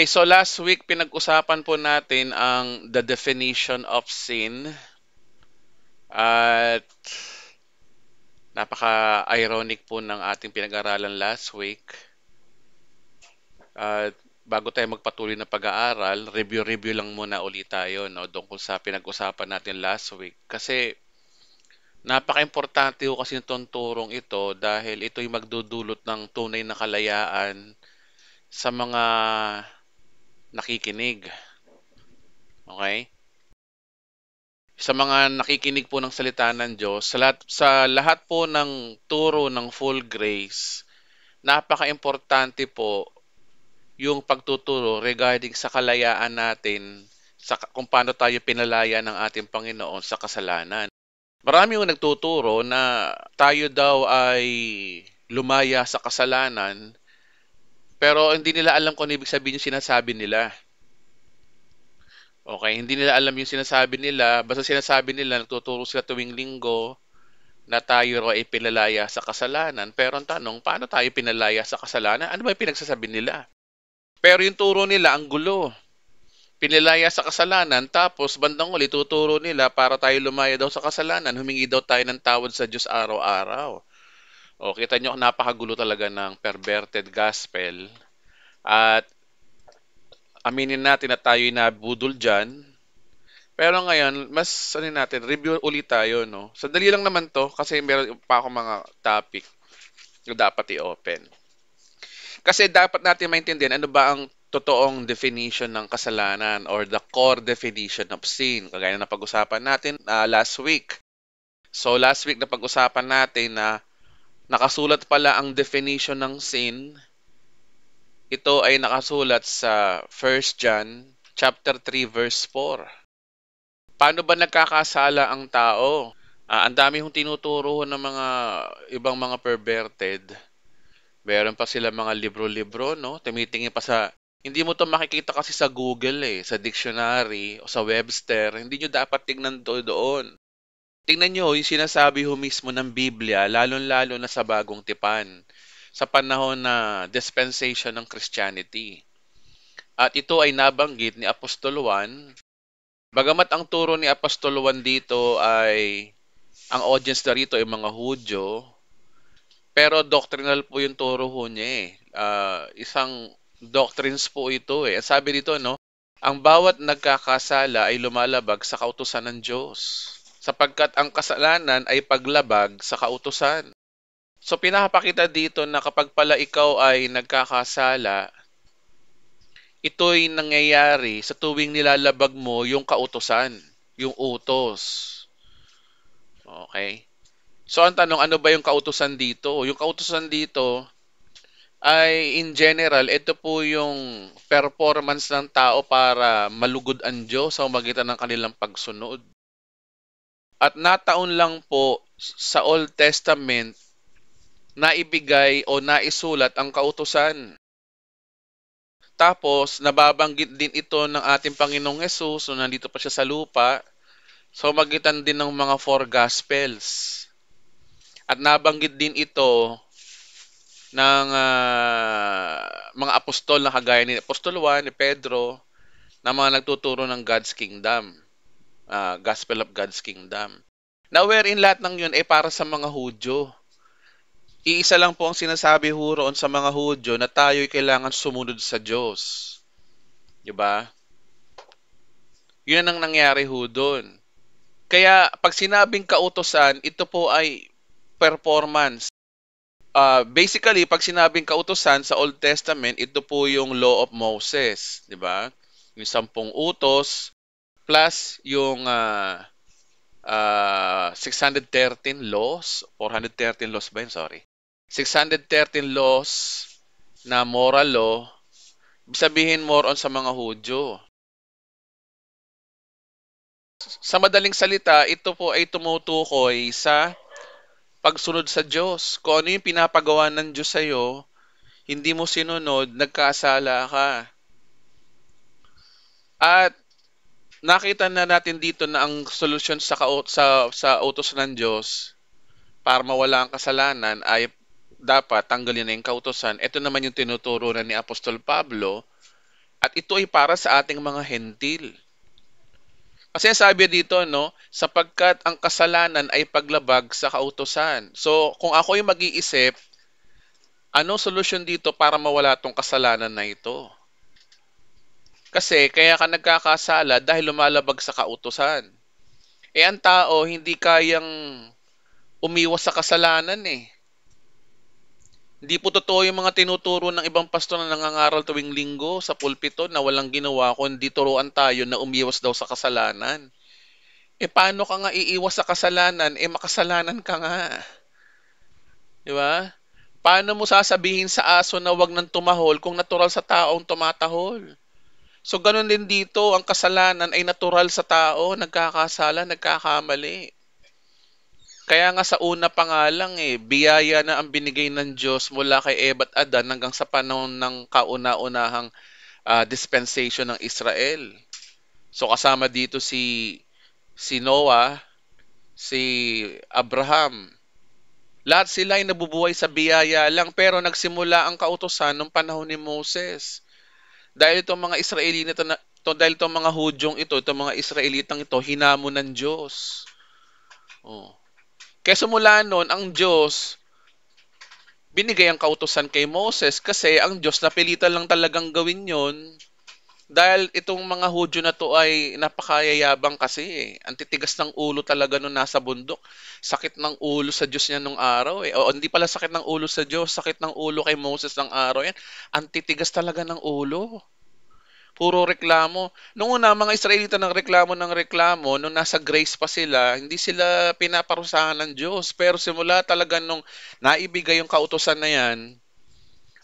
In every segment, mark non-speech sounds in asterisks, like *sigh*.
Okay, so last week pinag-usapan po natin ang the definition of sin. At napaka-ironic po ng ating pinag-aralan last week. At bago tayo magpatuloy na pag-aaral, review-review lang muna ulit tayo no, tungkol sa pinag-usapan natin last week. Kasi napaka-importante ko kasi itong turong ito dahil ito'y magdudulot ng tunay na kalayaan sa mga nakikinig. Okay? Sa mga nakikinig po ng salita ng Diyos, sa lahat, sa lahat po ng turo ng full grace, napaka-importante po yung pagtuturo regarding sa kalayaan natin sa kung paano tayo pinalaya ng ating Panginoon sa kasalanan. Marami yung nagtuturo na tayo daw ay lumaya sa kasalanan pero hindi nila alam kung ano ibig sabihin yung sinasabi nila. Okay, hindi nila alam yung sinasabi nila. Basta sinasabi nila, nagtuturo sila tuwing linggo na tayo raw ay pinalaya sa kasalanan. Pero ang tanong, paano tayo pinalaya sa kasalanan? Ano ba yung pinagsasabi nila? Pero yung turo nila, ang gulo. Pinilaya sa kasalanan, tapos bandang uli, tuturo nila para tayo lumaya daw sa kasalanan, humingi daw tayo ng tawad sa Diyos araw-araw. O, oh, kita nyo, napakagulo talaga ng perverted gospel. At aminin natin na tayo na budol dyan. Pero ngayon, mas ano natin, review ulit tayo, no? Sandali lang naman to kasi meron pa ako mga topic na dapat i-open. Kasi dapat natin maintindihan ano ba ang totoong definition ng kasalanan or the core definition of sin. Kagaya na pag-usapan natin uh, last week. So last week na pag-usapan natin na uh, Nakasulat pala ang definition ng sin. Ito ay nakasulat sa 1 John chapter 3 verse 4. Paano ba nagkakasala ang tao? Ah, ang dami hong tinuturo ng mga ibang mga perverted. Meron pa sila mga libro-libro, no? Tumitingin pa sa hindi mo to makikita kasi sa Google eh, sa dictionary o sa Webster. Hindi nyo dapat tingnan do doon. Tingnan nyo yung sinasabi ho mismo ng Biblia, lalong-lalo na sa bagong tipan, sa panahon na dispensation ng Christianity. At ito ay nabanggit ni Apostol Juan. Bagamat ang turo ni Apostol Juan dito ay ang audience na rito ay mga Hudyo, pero doctrinal po yung turo ho niya eh. Uh, isang doctrines po ito eh. Sabi dito, no? Ang bawat nagkakasala ay lumalabag sa kautusan ng Diyos sapagkat ang kasalanan ay paglabag sa kautusan. So pinapakita dito na kapag pala ikaw ay nagkakasala, ito'y nangyayari sa tuwing nilalabag mo yung kautusan, yung utos. Okay? So ang tanong, ano ba yung kautusan dito? Yung kautusan dito ay in general, ito po yung performance ng tao para malugod ang Diyos sa magitan ng kanilang pagsunod. At nataon lang po sa Old Testament na ibigay o naisulat ang kautosan. Tapos, nababanggit din ito ng ating Panginoong Yesus so nandito pa siya sa lupa. So, magitan din ng mga four gospels. At nabanggit din ito ng uh, mga apostol na kagaya ni Apostol Juan, ni Pedro, na mga nagtuturo ng God's Kingdom uh, Gospel of God's Kingdom. Now, wherein lahat ng yun ay eh, para sa mga Hudyo. Iisa lang po ang sinasabi ho roon sa mga Hudyo na tayo'y kailangan sumunod sa Diyos. Di ba? Yun ang nangyari ho doon. Kaya pag sinabing kautosan, ito po ay performance. Uh, basically, pag sinabing kautosan sa Old Testament, ito po yung law of Moses, di ba? Yung sampung utos plus yung uh, uh, 613 laws, 413 laws ba yun? Sorry. 613 laws na moral law, sabihin more on sa mga Hudyo. Sa madaling salita, ito po ay tumutukoy sa pagsunod sa Diyos. Kung ano yung pinapagawa ng Diyos sa iyo, hindi mo sinunod, nagkasala ka. At nakita na natin dito na ang solusyon sa sa sa utos ng Diyos para mawala ang kasalanan ay dapat tanggalin na yung kautosan. Ito naman yung tinuturo na ni Apostol Pablo at ito ay para sa ating mga hentil. Kasi sabi dito, no, sapagkat ang kasalanan ay paglabag sa kautosan. So, kung ako yung mag-iisip, ano solusyon dito para mawala tong kasalanan na ito? Kasi kaya ka nagkakasala dahil lumalabag sa kautosan. Eh ang tao hindi kayang umiwas sa kasalanan eh. Hindi po totoo yung mga tinuturo ng ibang pastor na nangangaral tuwing linggo sa pulpito na walang ginawa kundi turuan tayo na umiwas daw sa kasalanan. E paano ka nga iiwas sa kasalanan? E makasalanan ka nga. Di ba? Paano mo sasabihin sa aso na wag nang tumahol kung natural sa taong tumatahol? So ganun din dito, ang kasalanan ay natural sa tao, nagkakasala, nagkakamali. Kaya nga sa una pa nga lang eh, biyaya na ang binigay ng Diyos mula kay Eva at Adan hanggang sa panahon ng kauna-unahang uh, dispensation ng Israel. So kasama dito si si Noah, si Abraham. Lahat sila ay nabubuhay sa biyaya lang pero nagsimula ang kautosan ng panahon ni Moses. Dahil itong mga Israeli na to, dahil itong mga Hudyong ito, itong mga Israelitang ito, hinamo ng Diyos. Oh. Kesa mula noon, ang Diyos, binigay ang kautosan kay Moses kasi ang Diyos napilitan lang talagang gawin yon dahil itong mga Hudyo na to ay napakayayabang kasi eh. Ang titigas ng ulo talaga nung nasa bundok. Sakit ng ulo sa Diyos niya nung araw eh. O hindi pala sakit ng ulo sa Diyos, sakit ng ulo kay Moses ng araw yan. Ang titigas talaga ng ulo. Puro reklamo. Nung una, mga Israelita ng reklamo ng reklamo, nung nasa grace pa sila, hindi sila pinaparusahan ng Diyos. Pero simula talaga nung naibigay yung kautosan na yan,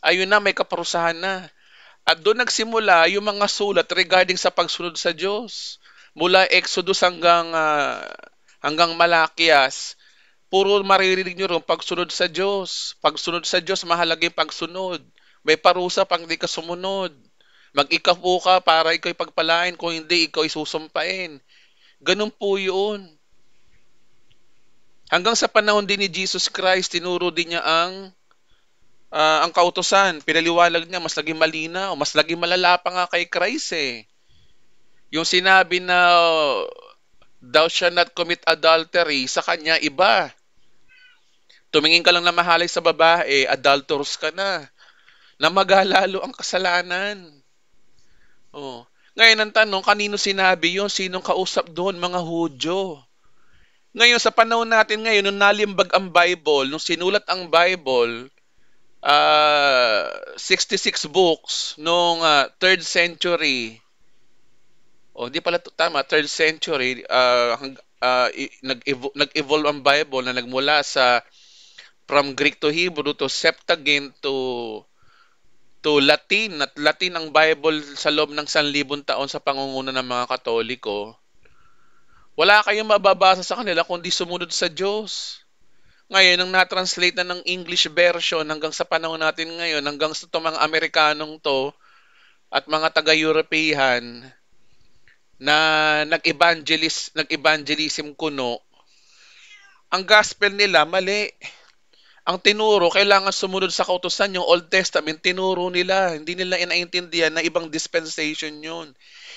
ayun na, may kaparusahan na at doon nagsimula yung mga sulat regarding sa pagsunod sa Diyos. Mula Exodus hanggang uh, hanggang Malakias, puro maririnig niyo ron pagsunod sa Diyos. Pagsunod sa Diyos, mahalagang pagsunod. May parusa pang di ka sumunod. Mag-ikapo ka para ikaw pagpalain, kung hindi, ikaw susumpain. Ganun po yun. Hanggang sa panahon din ni Jesus Christ, tinuro din niya ang uh, ang kautosan, pinaliwalag niya, mas laging o mas laging malala pa nga kay Christ eh. Yung sinabi na thou shall not commit adultery, sa kanya iba. Tumingin ka lang na mahalay sa babae, adulterous ka na. Na magalalo ang kasalanan. Oh. Ngayon ang tanong, kanino sinabi yun? Sinong kausap doon? Mga Hudyo. Ngayon, sa panahon natin ngayon, nung nalimbag ang Bible, nung sinulat ang Bible, uh, ah, 66 books noong uh, ah, 3rd century. O oh, hindi pala tama, 3rd century uh, uh, nag-evolve ang Bible na nagmula sa from Greek to Hebrew to Septuagint to to Latin at Latin ang Bible sa loob ng 1,000 taon sa pangunguna ng mga Katoliko. Wala kayong mababasa sa kanila kundi sumunod sa Diyos. Ngayon, nang na-translate na ng English version hanggang sa panahon natin ngayon, hanggang sa itong mga Amerikanong to at mga taga-European na nag-evangelist, nag-evangelism kuno, ang gospel nila mali. Ang tinuro, kailangan sumunod sa kautosan yung Old Testament, tinuro nila. Hindi nila inaintindihan na ibang dispensation yun.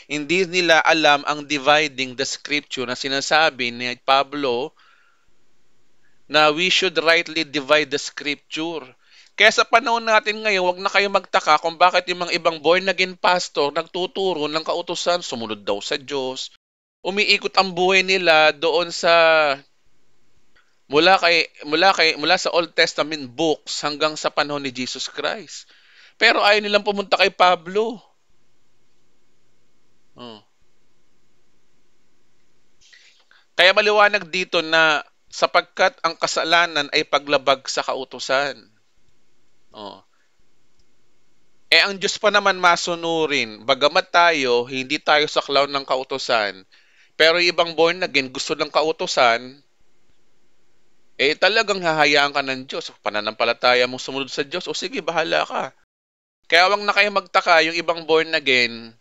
Hindi nila alam ang dividing the scripture na sinasabi ni Pablo na we should rightly divide the scripture. Kaya sa panahon natin ngayon, wag na kayo magtaka kung bakit yung mga ibang born again pastor nagtuturo ng kautosan, sumunod daw sa Diyos. Umiikot ang buhay nila doon sa mula kay mula kay mula sa Old Testament books hanggang sa panahon ni Jesus Christ. Pero ayaw nilang pumunta kay Pablo. Oh. Kaya maliwanag dito na sapagkat ang kasalanan ay paglabag sa kautusan. Oh. Eh ang Diyos pa naman masunurin, bagamat tayo, hindi tayo saklaw ng kautusan, pero ibang born again, gusto ng kautusan, eh talagang hahayaan ka ng Diyos. Pananampalataya mong sumunod sa Diyos, o sige, bahala ka. Kaya wag na kayo magtaka yung ibang born again,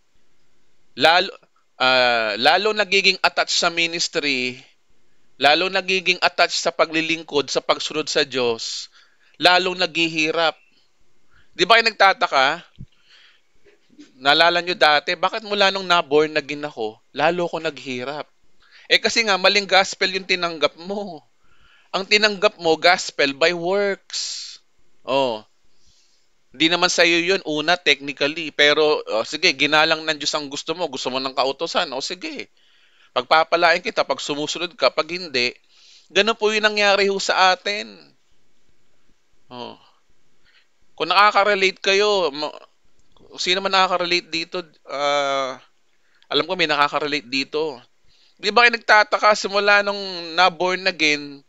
lalo, uh, lalo nagiging attached sa ministry, lalo nagiging attached sa paglilingkod, sa pagsunod sa Diyos, lalong naghihirap. Di ba kayo nagtataka? Nalala nyo dati, bakit mula nung naborn naging ako, lalo ko naghirap? Eh kasi nga, maling gospel yung tinanggap mo. Ang tinanggap mo, gospel by works. Oh. Di naman sa iyo yun, una, technically. Pero, oh, sige, ginalang ng Diyos ang gusto mo. Gusto mo ng kautosan. O oh, sige. Pagpapalain kita pag sumusunod ka, pag hindi, ganun po yung nangyari ho sa atin. Oh. Kung nakaka-relate kayo, sino man nakaka-relate dito, uh, alam ko may nakaka-relate dito. Di ba kayo nagtataka simula nung na-born again,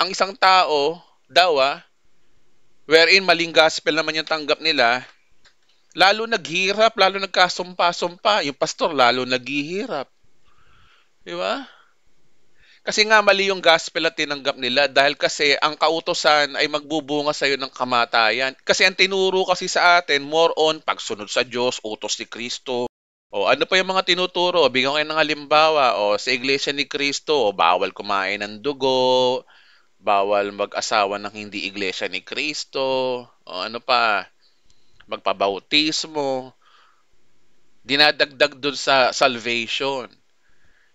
ang isang tao, daw ah, wherein maling gospel naman yung tanggap nila, lalo naghirap, lalo nagkasumpa-sumpa. Yung pastor lalo naghihirap. Di ba? Kasi nga mali yung gospel at tinanggap nila dahil kasi ang kautosan ay magbubunga sa iyo ng kamatayan. Kasi ang tinuro kasi sa atin more on pagsunod sa Diyos, utos ni Kristo. O ano pa yung mga tinuturo? Bigyan kayo ng halimbawa. O sa iglesia ni Kristo, o, bawal kumain ng dugo, bawal mag-asawa ng hindi iglesia ni Kristo, o ano pa, magpabautismo. Dinadagdag doon sa salvation.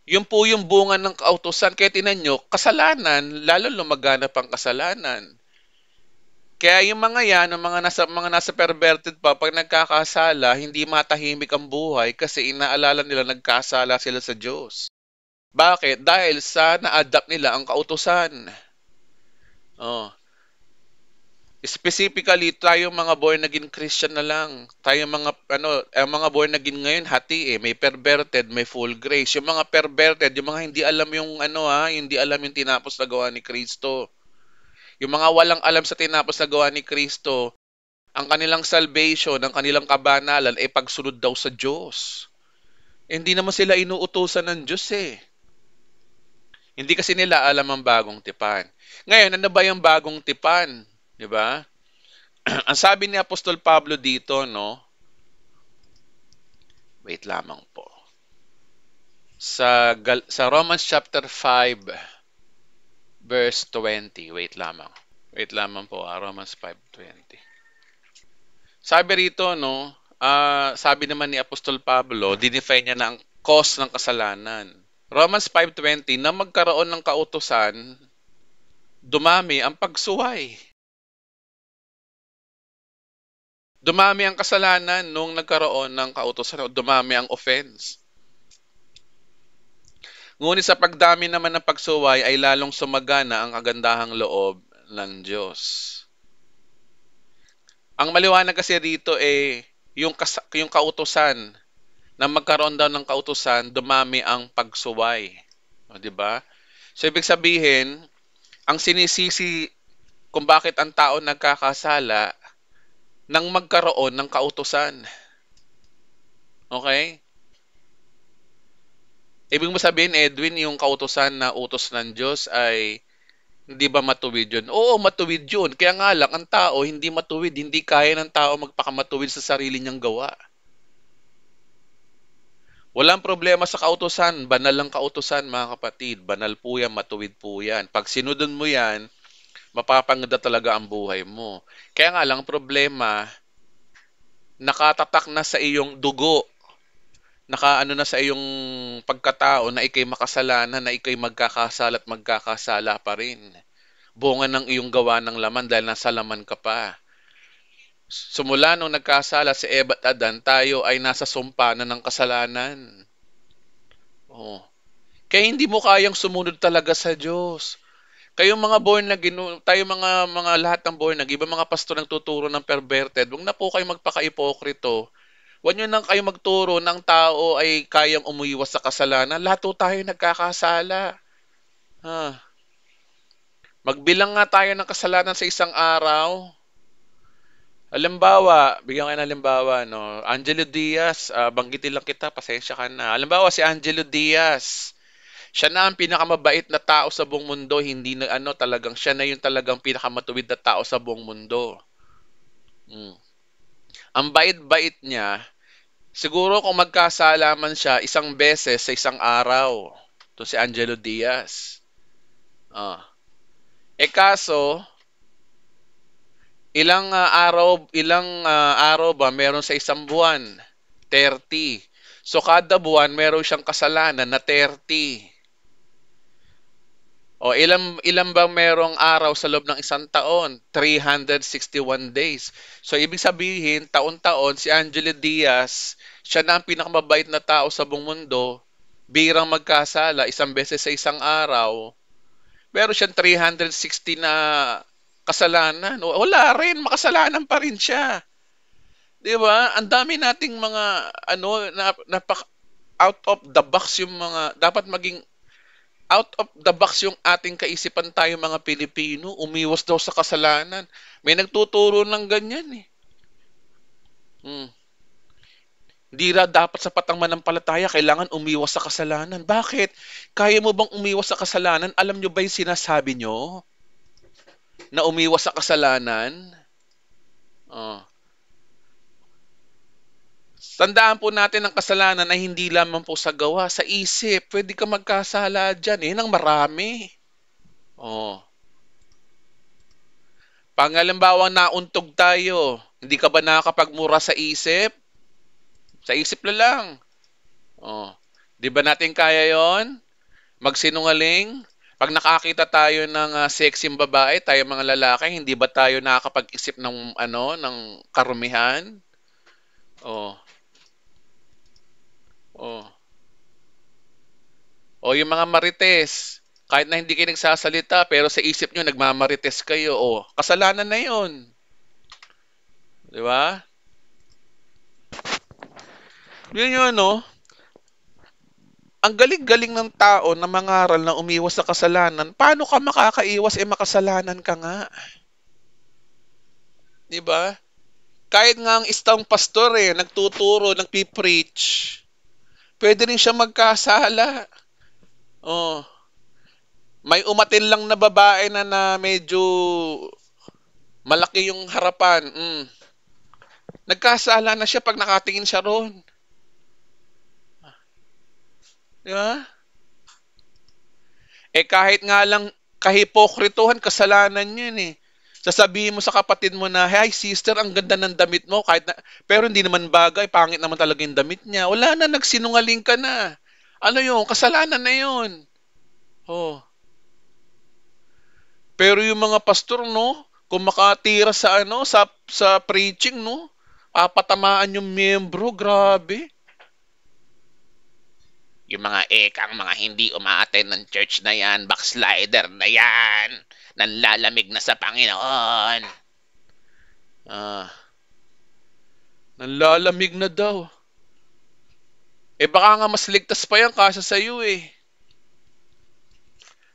Yun po yung bunga ng kautosan. Kaya tinan nyo, kasalanan, lalo lumaganap ang kasalanan. Kaya yung mga yan, yung mga nasa, mga nasa perverted pa, pag nagkakasala, hindi matahimik ang buhay kasi inaalala nila nagkasala sila sa Diyos. Bakit? Dahil sa na-adapt nila ang kautosan. Oh, Specifically, tayo mga born again Christian na lang. Tayo mga ano, ang mga born again ngayon hati eh, may perverted, may full grace. Yung mga perverted, yung mga hindi alam yung ano ha, hindi alam yung tinapos na gawa ni Kristo. Yung mga walang alam sa tinapos na gawa ni Kristo, ang kanilang salvation, ang kanilang kabanalan ay eh, pagsunod daw sa Diyos. hindi naman sila inuutosan ng Diyos eh. Hindi kasi nila alam ang bagong tipan. Ngayon, ano ba yung bagong tipan? 'Di ba? *clears throat* Ang sabi ni Apostol Pablo dito, no? Wait lamang po. Sa Gal- sa Romans chapter 5 verse 20, wait lamang. Wait lamang po, ah, Romans 5:20. Sabi rito, no, uh, sabi naman ni Apostol Pablo, dinefine niya na ang cause ng kasalanan. Romans 5.20, na magkaroon ng kautosan, dumami ang pagsuway. Dumami ang kasalanan nung nagkaroon ng kautosan o dumami ang offense. Ngunit sa pagdami naman ng pagsuway ay lalong sumagana ang kagandahang loob ng Diyos. Ang maliwanag kasi rito eh, yung, kas- yung kautosan, na magkaroon daw ng kautosan, dumami ang pagsuway. O, di ba? So, ibig sabihin, ang sinisisi kung bakit ang tao nagkakasala ng magkaroon ng kautosan. Okay? Ibig mo sabihin, Edwin, yung kautosan na utos ng Diyos ay hindi ba matuwid yun? Oo, matuwid yun. Kaya nga lang, ang tao hindi matuwid. Hindi kaya ng tao magpakamatuwid sa sarili niyang gawa. Walang problema sa kautosan. Banal lang kautosan, mga kapatid. Banal po yan, matuwid po yan. Pag sinudon mo yan, mapapangda talaga ang buhay mo. Kaya nga lang problema, nakatatak na sa iyong dugo, nakaano na sa iyong pagkatao na ikay makasalanan, na ikay magkakasala at magkakasala pa rin. Bunga ng iyong gawa ng laman dahil nasa laman ka pa. Sumula nung nagkasala si Eva at Adan, tayo ay nasa sumpana ng kasalanan. Oh. Kaya hindi mo kayang sumunod talaga sa Diyos. Kayong mga born na ginu tayo mga mga lahat ng born na iba mga pastor tuturo ng perverted. wag na po kayo magpakaipokrito ipokrito Huwag nang kayo magturo ng tao ay kayang umuwiwas sa kasalanan. Lahat po tayo nagkakasala. Ha. Magbilang nga tayo ng kasalanan sa isang araw. Alimbawa, bigyan kayo ng alimbawa, no? Angelo Diaz, uh, banggitin lang kita, pasensya ka na. Alimbawa, si Angelo Diaz, siya na ang pinakamabait na tao sa buong mundo, hindi na ano talagang siya na yung talagang pinakamatuwid na tao sa buong mundo. Mm. Ang bait-bait niya, siguro kung magkasalaman siya isang beses sa isang araw. To si Angelo Diaz. Ah. Eh kaso, ilang uh, araw ilang uh, araw ba meron sa isang buwan? 30. So kada buwan meron siyang kasalanan na 30. O ilang ilang bang merong araw sa loob ng isang taon? 361 days. So ibig sabihin, taon-taon si Angela Diaz, siya na ang pinakamabait na tao sa buong mundo, birang magkasala isang beses sa isang araw. Pero siyang 360 na kasalanan. Wala rin, makasalanan pa rin siya. 'Di ba? Ang dami nating mga ano na, napak out of the box yung mga dapat maging out of the box yung ating kaisipan tayo mga Pilipino. Umiwas daw sa kasalanan. May nagtuturo ng ganyan eh. Hmm. Hindi ra dapat sa patang manampalataya, kailangan umiwas sa kasalanan. Bakit? Kaya mo bang umiwas sa kasalanan? Alam nyo ba yung sinasabi nyo? Na umiwas sa kasalanan? Oh. Tandaan po natin ang kasalanan ay hindi lamang po sa gawa, sa isip. Pwede ka magkasala dyan eh, ng marami. Oh. Pangalimbawa, nauntog tayo. Hindi ka ba nakakapagmura sa isip? Sa isip na lang. Oh. Di ba natin kaya yon? Magsinungaling? Pag nakakita tayo ng uh, ah, sexy babae, tayo mga lalaki, hindi ba tayo nakakapag-isip ng ano, ng karumihan? Oh. Oh. O oh, yung mga marites, kahit na hindi kayo nagsasalita, pero sa isip nyo nagmamarites kayo, o oh, kasalanan na yun. Di ba? Yun yun, no? Ang galing-galing ng tao na mangaral na umiwas sa kasalanan, paano ka makakaiwas eh makasalanan ka nga? Di ba? Kahit nga ang istang pastor eh, nagtuturo, nagpipreach, pwede rin siya magkasala. Oh. May umatin lang na babae na, na medyo malaki yung harapan. Mm. Nagkasala na siya pag nakatingin siya roon. Di ba? Eh kahit nga lang kahipokrituhan, kasalanan yun eh sasabihin mo sa kapatid mo na, hey sister, ang ganda ng damit mo, kahit na, pero hindi naman bagay, pangit naman talaga yung damit niya. Wala na, nagsinungaling ka na. Ano yun? Kasalanan na yun. Oh. Pero yung mga pastor, no, kung makatira sa ano, sa, sa preaching, no, papatamaan yung miyembro, grabe. Yung mga ekang, mga hindi umaaten ng church na yan, backslider na yan nanlalamig na sa Panginoon. Ah. Nanlalamig na daw. Eh baka nga mas ligtas pa yan kasa sa iyo eh.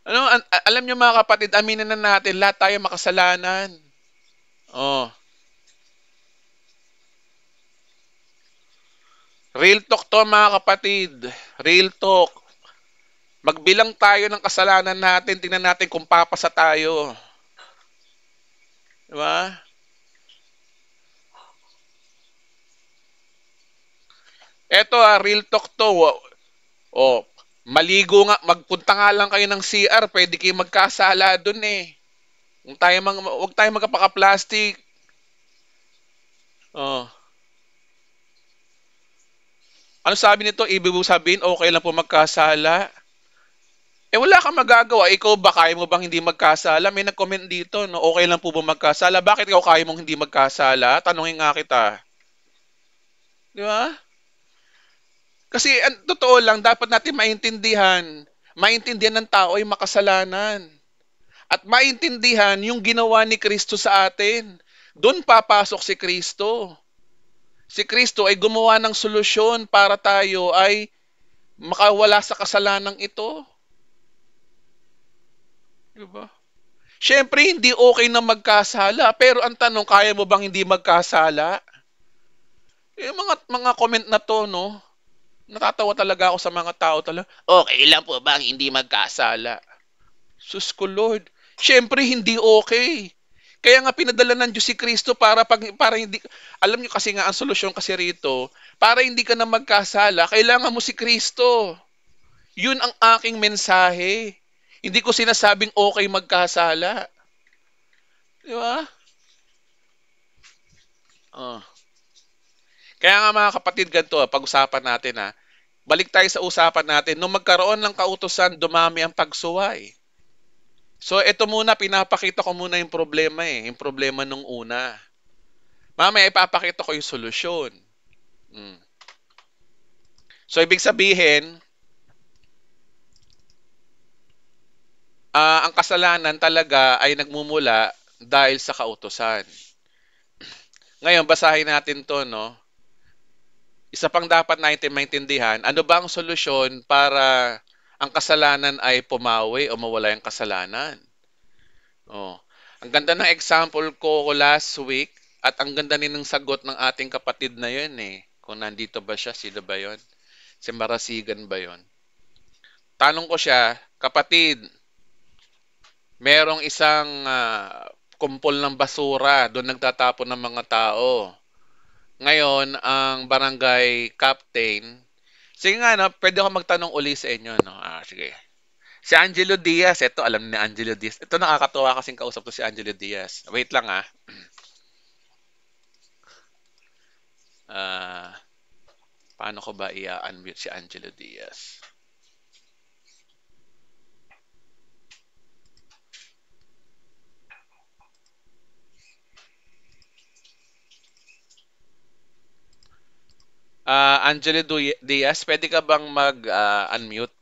Ano, an- alam niyo mga kapatid, aminin na natin, lahat tayo makasalanan. Oh. Real talk to mga kapatid. Real talk. Magbilang tayo ng kasalanan natin, tingnan natin kung papasa tayo. Di ba? Eto ah, real talk to. Oh, maligo nga, magpunta nga lang kayo ng CR, pwede kayong magkasala doon eh. Huwag tayo mag, wag tayo magkapaka-plastic. Oh. Ano sabi nito? Ibig sabihin, okay lang po magkasala. Eh wala kang magagawa. Ikaw ba kaya mo bang hindi magkasala? May nag-comment dito, no? Okay lang po ba magkasala? Bakit ikaw kaya mong hindi magkasala? Tanungin nga kita. Di ba? Kasi ang totoo lang, dapat natin maintindihan. Maintindihan ng tao ay makasalanan. At maintindihan yung ginawa ni Kristo sa atin. Doon papasok si Kristo. Si Kristo ay gumawa ng solusyon para tayo ay makawala sa kasalanang ito. Diba? Siyempre, hindi okay na magkasala. Pero ang tanong, kaya mo bang hindi magkasala? Yung eh, mga, mga comment na to, no? Natatawa talaga ako sa mga tao talaga. Okay lang po bang hindi magkasala? Sus ko, Lord. Siyempre, hindi okay. Kaya nga pinadala ng Diyos si Kristo para pag para hindi alam nyo kasi nga ang solusyon kasi rito, para hindi ka na magkasala, kailangan mo si Kristo. 'Yun ang aking mensahe. Hindi ko sinasabing okay magkasala. Di ba? Oh. Kaya nga mga kapatid, ganito, ah, pag-usapan natin ha. Ah. Balik tayo sa usapan natin. Nung magkaroon ng kautosan, dumami ang pagsuway. So ito muna, pinapakita ko muna yung problema eh. Yung problema nung una. Mamaya ipapakita ko yung solusyon. Mm. So ibig sabihin, uh, ang kasalanan talaga ay nagmumula dahil sa kautosan. Ngayon, basahin natin to, no? Isa pang dapat natin maintindihan, ano ba ang solusyon para ang kasalanan ay pumawi o mawala ang kasalanan? Oh. Ang ganda ng example ko last week at ang ganda ni ng sagot ng ating kapatid na yun eh. Kung nandito ba siya, sino ba yon? Si Marasigan ba yon? Tanong ko siya, kapatid, merong isang uh, kumpol ng basura, doon nagtatapon ng mga tao. Ngayon, ang barangay captain, sige nga, no, pwede ako magtanong uli sa inyo. No? Ah, sige. Si Angelo Diaz, ito alam ni Angelo Diaz. Ito nakakatuwa kasing kausap to si Angelo Diaz. Wait lang ah. Uh, paano ko ba i-unmute si Angelo Diaz? Uh, Angelo Diaz, pwede ka bang mag-unmute?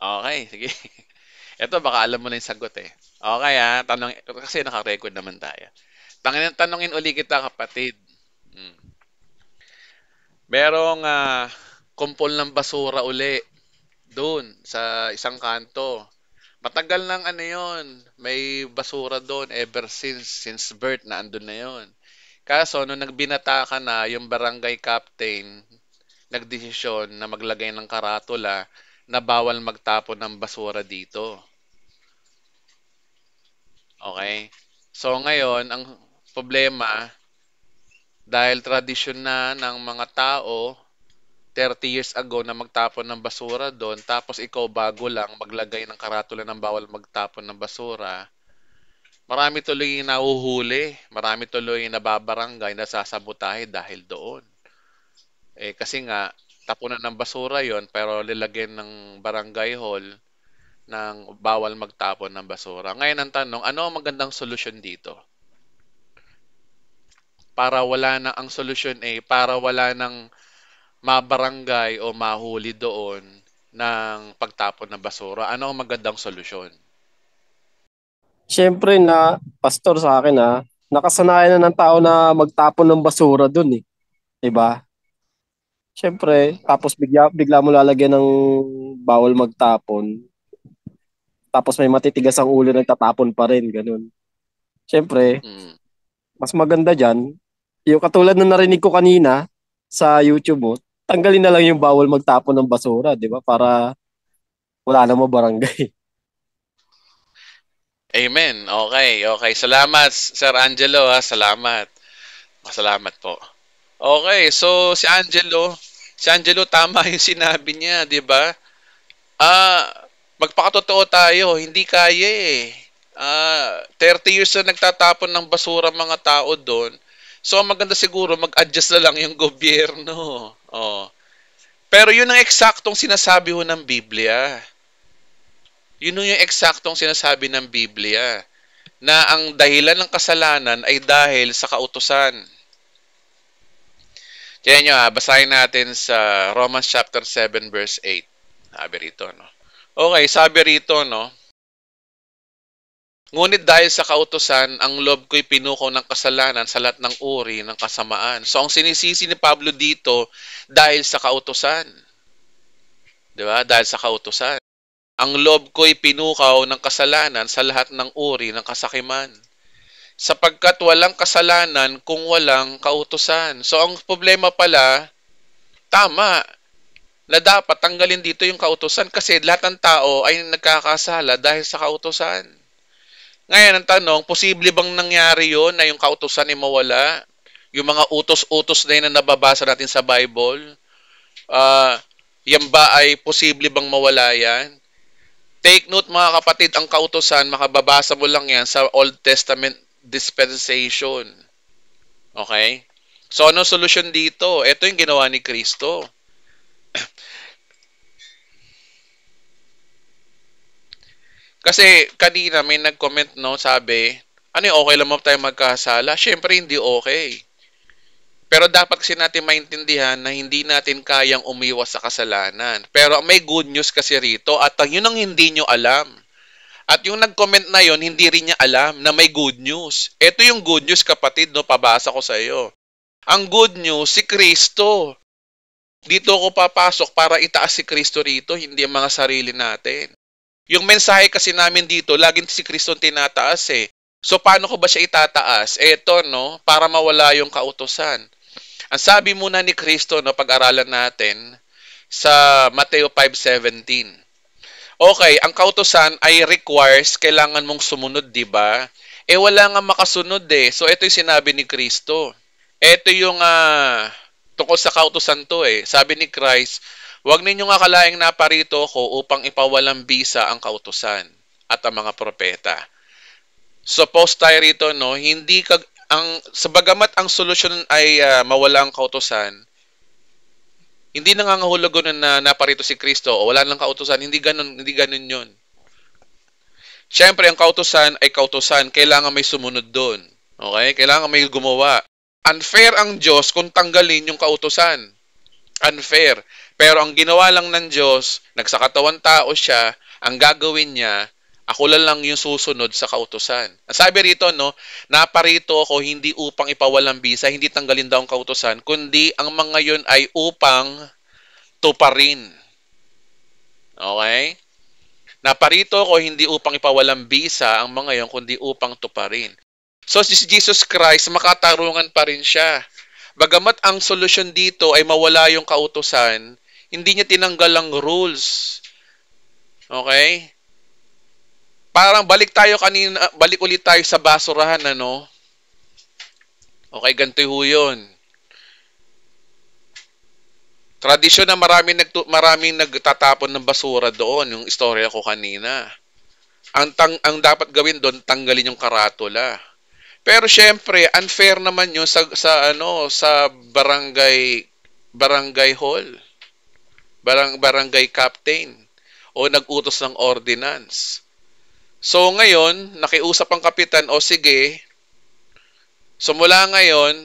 Ah, uh, okay, sige. Ito, *laughs* baka alam mo na yung sagot eh. Okay ha, ah, tanong, kasi naka-record naman tayo. Tanongin, tanongin uli kita kapatid. Hmm. Merong uh, kumpol ng basura uli doon sa isang kanto. Matagal nang ano yon, may basura doon ever since since birth na andun na yon. Kaso, nung nagbinata ka na, yung barangay captain nagdesisyon na maglagay ng karatula na bawal magtapon ng basura dito. Okay? So ngayon, ang problema, dahil tradisyon na ng mga tao 30 years ago na magtapon ng basura doon, tapos ikaw bago lang maglagay ng karatula ng bawal magtapon ng basura, Marami tuloy yung nahuhuli, marami tuloy yung nababarangay, nasasabotahe dahil doon. Eh, kasi nga, tapunan ng basura yon pero lilagyan ng barangay hall ng bawal magtapon ng basura. Ngayon ang tanong, ano ang magandang solusyon dito? Para wala na ang solusyon eh, para wala nang mabarangay o mahuli doon ng pagtapon ng basura. Ano ang magandang solusyon? syempre na pastor sa akin ha, ah, nakasanayan na ng tao na magtapon ng basura doon eh. 'Di ba? Syempre, tapos bigla bigla mo lalagyan ng bawal magtapon. Tapos may matitigas ang ulo nagtatapon pa rin, ganun. Syempre, mm. mas maganda diyan, yung katulad na narinig ko kanina sa YouTube mo, tanggalin na lang yung bawal magtapon ng basura, 'di ba? Para wala na mo barangay. *laughs* Amen. Okay, okay. Salamat, Sir Angelo. Ha? Salamat. Masalamat po. Okay, so si Angelo, si Angelo tama *laughs* yung sinabi niya, di ba? Ah, magpakatotoo tayo, hindi kaya eh. Ah, 30 years na nagtatapon ng basura mga tao doon. So maganda siguro mag-adjust na lang yung *laughs* gobyerno. Oh. Pero yun ang eksaktong sinasabi ho ng Biblia. Yun yung eksaktong sinasabi ng Biblia na ang dahilan ng kasalanan ay dahil sa kautusan. Kaya nyo ha, ah, basahin natin sa Romans chapter 7 verse 8. Sabi rito, no? Okay, sabi rito, no? Ngunit dahil sa kautosan, ang loob ko'y pinukaw ng kasalanan sa lahat ng uri ng kasamaan. So, ang sinisisi ni Pablo dito, dahil sa kautosan. Di ba? Dahil sa kautosan. Ang loob ko'y pinukaw ng kasalanan sa lahat ng uri ng kasakiman. Sapagkat walang kasalanan kung walang kautusan. So ang problema pala, tama na dapat tanggalin dito yung kautusan kasi lahat ng tao ay nagkakasala dahil sa kautusan. Ngayon ang tanong, posible bang nangyari yon na yung kautusan ay mawala? Yung mga utos-utos na yun na nababasa natin sa Bible? Uh, yan ba ay posible bang mawala yan? Take note mga kapatid, ang kautosan, makababasa mo lang yan sa Old Testament dispensation. Okay? So, ano solusyon dito? Ito yung ginawa ni Kristo. *clears throat* Kasi kanina may nag-comment no, sabi, ano yung okay lang mo tayo magkasala? Siyempre hindi okay. Pero dapat kasi natin maintindihan na hindi natin kayang umiwas sa kasalanan. Pero may good news kasi rito at ah, yun ang hindi nyo alam. At yung nag-comment na yon hindi rin niya alam na may good news. Ito yung good news kapatid, no, pabasa ko sa iyo. Ang good news, si Kristo. Dito ako papasok para itaas si Kristo rito, hindi ang mga sarili natin. Yung mensahe kasi namin dito, laging si Kristo ang tinataas eh. So paano ko ba siya itataas? Eto no, para mawala yung kautosan. Ang sabi muna ni Kristo na pag-aralan natin sa Mateo 5.17. Okay, ang kautosan ay requires, kailangan mong sumunod, di ba? Eh wala nga makasunod eh. So ito yung sinabi ni Kristo. Ito yung uh, tungkol sa kautosan to eh. Sabi ni Christ, Huwag ninyong akalaing naparito ko upang ipawalang bisa ang kautosan at ang mga propeta. Suppose tayo rito, no, hindi, kag, ang sabagamat ang solusyon ay uh, mawala ang kautosan, hindi nangangahulugan na naparito si Kristo o wala lang kautosan, hindi ganun, hindi ganun 'yon. Siyempre, ang kautosan ay kautosan. Kailangan may sumunod doon. Okay? Kailangan may gumawa. Unfair ang Diyos kung tanggalin yung kautosan. Unfair. Pero ang ginawa lang ng Diyos, nagsakatawan tao siya, ang gagawin niya, ako lang lang yung susunod sa kautosan. Ang sabi rito, no, naparito ako hindi upang ipawalang bisa, hindi tanggalin daw ang kautosan, kundi ang mga yon ay upang tuparin. Okay? Naparito ako hindi upang ipawalang bisa ang mga yon, kundi upang tuparin. So si Jesus Christ, makatarungan pa rin siya. Bagamat ang solusyon dito ay mawala yung kautosan, hindi niya tinanggal ang rules. Okay? Parang balik tayo kanina, balik ulit tayo sa basurahan, ano? Okay, ganito ho yun. Tradisyon na maraming, nag, maraming nagtatapon ng basura doon, yung istorya ko kanina. Ang, tang, ang dapat gawin doon, tanggalin yung karatula. Pero syempre, unfair naman yun sa, sa, ano, sa barangay, barangay hall. Barang, barangay captain. O nag-utos ng ordinance So ngayon, nakiusap ang kapitan, o sige, sumula so, ngayon,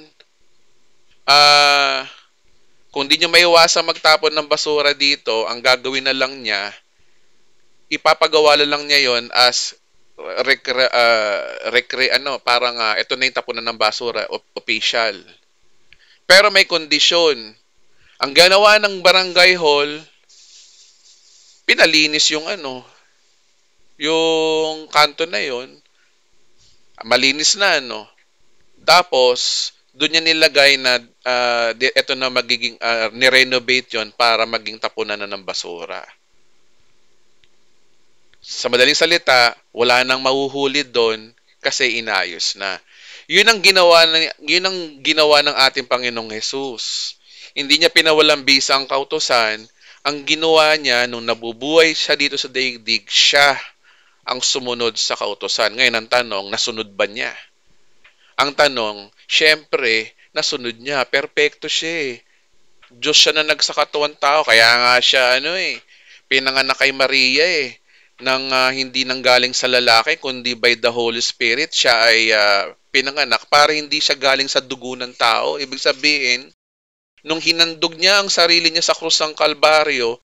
ah, uh, kung di nyo maiwasan magtapon ng basura dito, ang gagawin na lang niya, ipapagawa lang niya yon as recre, uh, recre ano, parang uh, ah, ito na yung tapunan ng basura, official. Pero may kondisyon. Ang ganawa ng barangay hall, pinalinis yung ano, yung kanto na yon malinis na ano tapos doon niya nilagay na uh, ah, ito na magiging uh, ni-renovate yon para maging tapunan na ng basura sa madaling salita wala nang mahuhuli doon kasi inayos na yun ang ginawa ng yun ang ginawa ng ating Panginoong Hesus hindi niya pinawalang bisa ang kautosan ang ginawa niya nung nabubuhay siya dito sa daigdig siya ang sumunod sa kautosan. Ngayon ang tanong, nasunod ba niya? Ang tanong, syempre, nasunod niya. Perpekto siya eh. Diyos siya na nagsakatuan tao. Kaya nga siya, ano eh, pinanganak kay Maria eh. Nang uh, hindi nanggaling sa lalaki, kundi by the Holy Spirit, siya ay uh, pinanganak para hindi siya galing sa dugo ng tao. Ibig sabihin, nung hinandog niya ang sarili niya sa krus ng Kalbaryo,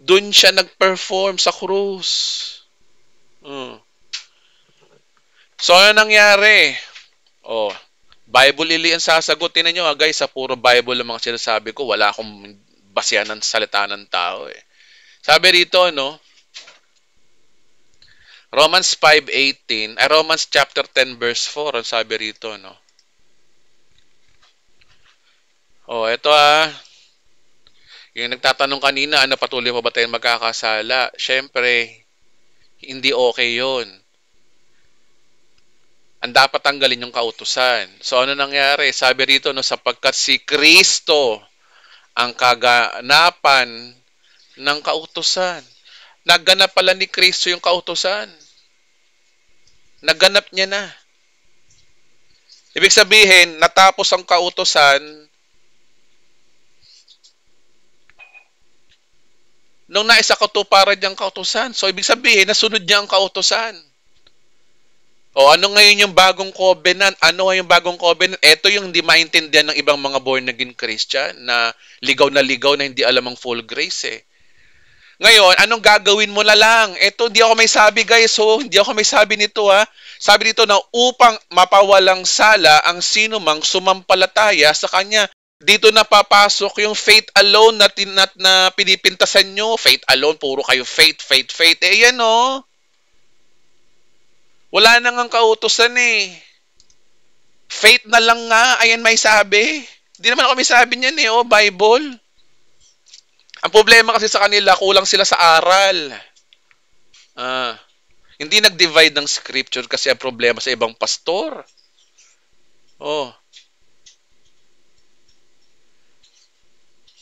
doon siya nag-perform sa krus Mm. So, ano nangyari? Oh, Bible ili ang sasagutin Tinan nyo, ah, guys, sa puro Bible ang mga sinasabi ko, wala akong basihan ng salita ng tao. Eh. Sabi rito, no? Romans 5.18, ay ah, Romans chapter 10 verse 4, ang sabi rito, no? Oh, ito ah. Yung nagtatanong kanina, ano ah, patuloy pa ba tayong magkakasala? Siyempre, hindi okay yun. Ang dapat tanggalin yung kautusan. So ano nangyari? Sabi rito, no, sapagkat si Kristo ang kaganapan ng kautusan. Naganap pala ni Kristo yung kautusan. Naganap niya na. Ibig sabihin, natapos ang kautosan nung naisa ko to para niyang kautosan. So, ibig sabihin, nasunod niya ang kautosan. O, ano ngayon yung bagong covenant? Ano yung bagong covenant? Ito yung hindi maintindihan ng ibang mga born again Christian na ligaw na ligaw na hindi alam ang full grace eh. Ngayon, anong gagawin mo na lang? Ito, hindi ako may sabi guys, so oh. hindi ako may sabi nito ha. Ah. Sabi dito na upang mapawalang sala ang sino mang sumampalataya sa kanya dito na papasok yung faith alone na, tin, na, na pinipintasan nyo. Faith alone, puro kayo faith, faith, faith. Eh, yan o. Oh. Wala nang ang kautosan eh. Faith na lang nga, ayan may sabi. Hindi naman ako may sabi niyan eh, oh, Bible. Ang problema kasi sa kanila, kulang sila sa aral. Ah, hindi nag-divide ng scripture kasi ang problema sa ibang pastor. Oh,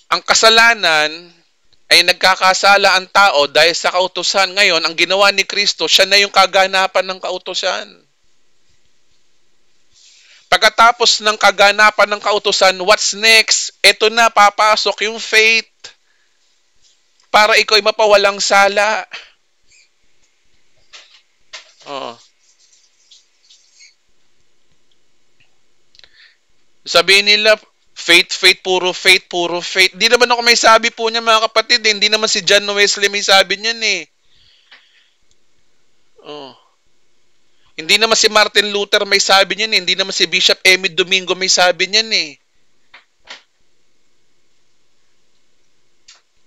ang kasalanan ay nagkakasala ang tao dahil sa kautosan. Ngayon, ang ginawa ni Kristo, siya na yung kaganapan ng kautosan. Pagkatapos ng kaganapan ng kautosan, what's next? Ito na, papasok yung faith para ikaw ay mapawalang sala. Oh. Sabihin nila, Faith, faith, puro faith, puro faith. Hindi naman ako may sabi po niya mga kapatid. Eh. Hindi naman si John Wesley may sabi niyan eh. Oh. Hindi naman si Martin Luther may sabi niyan eh. Hindi naman si Bishop Emmy Domingo may sabi niyan eh.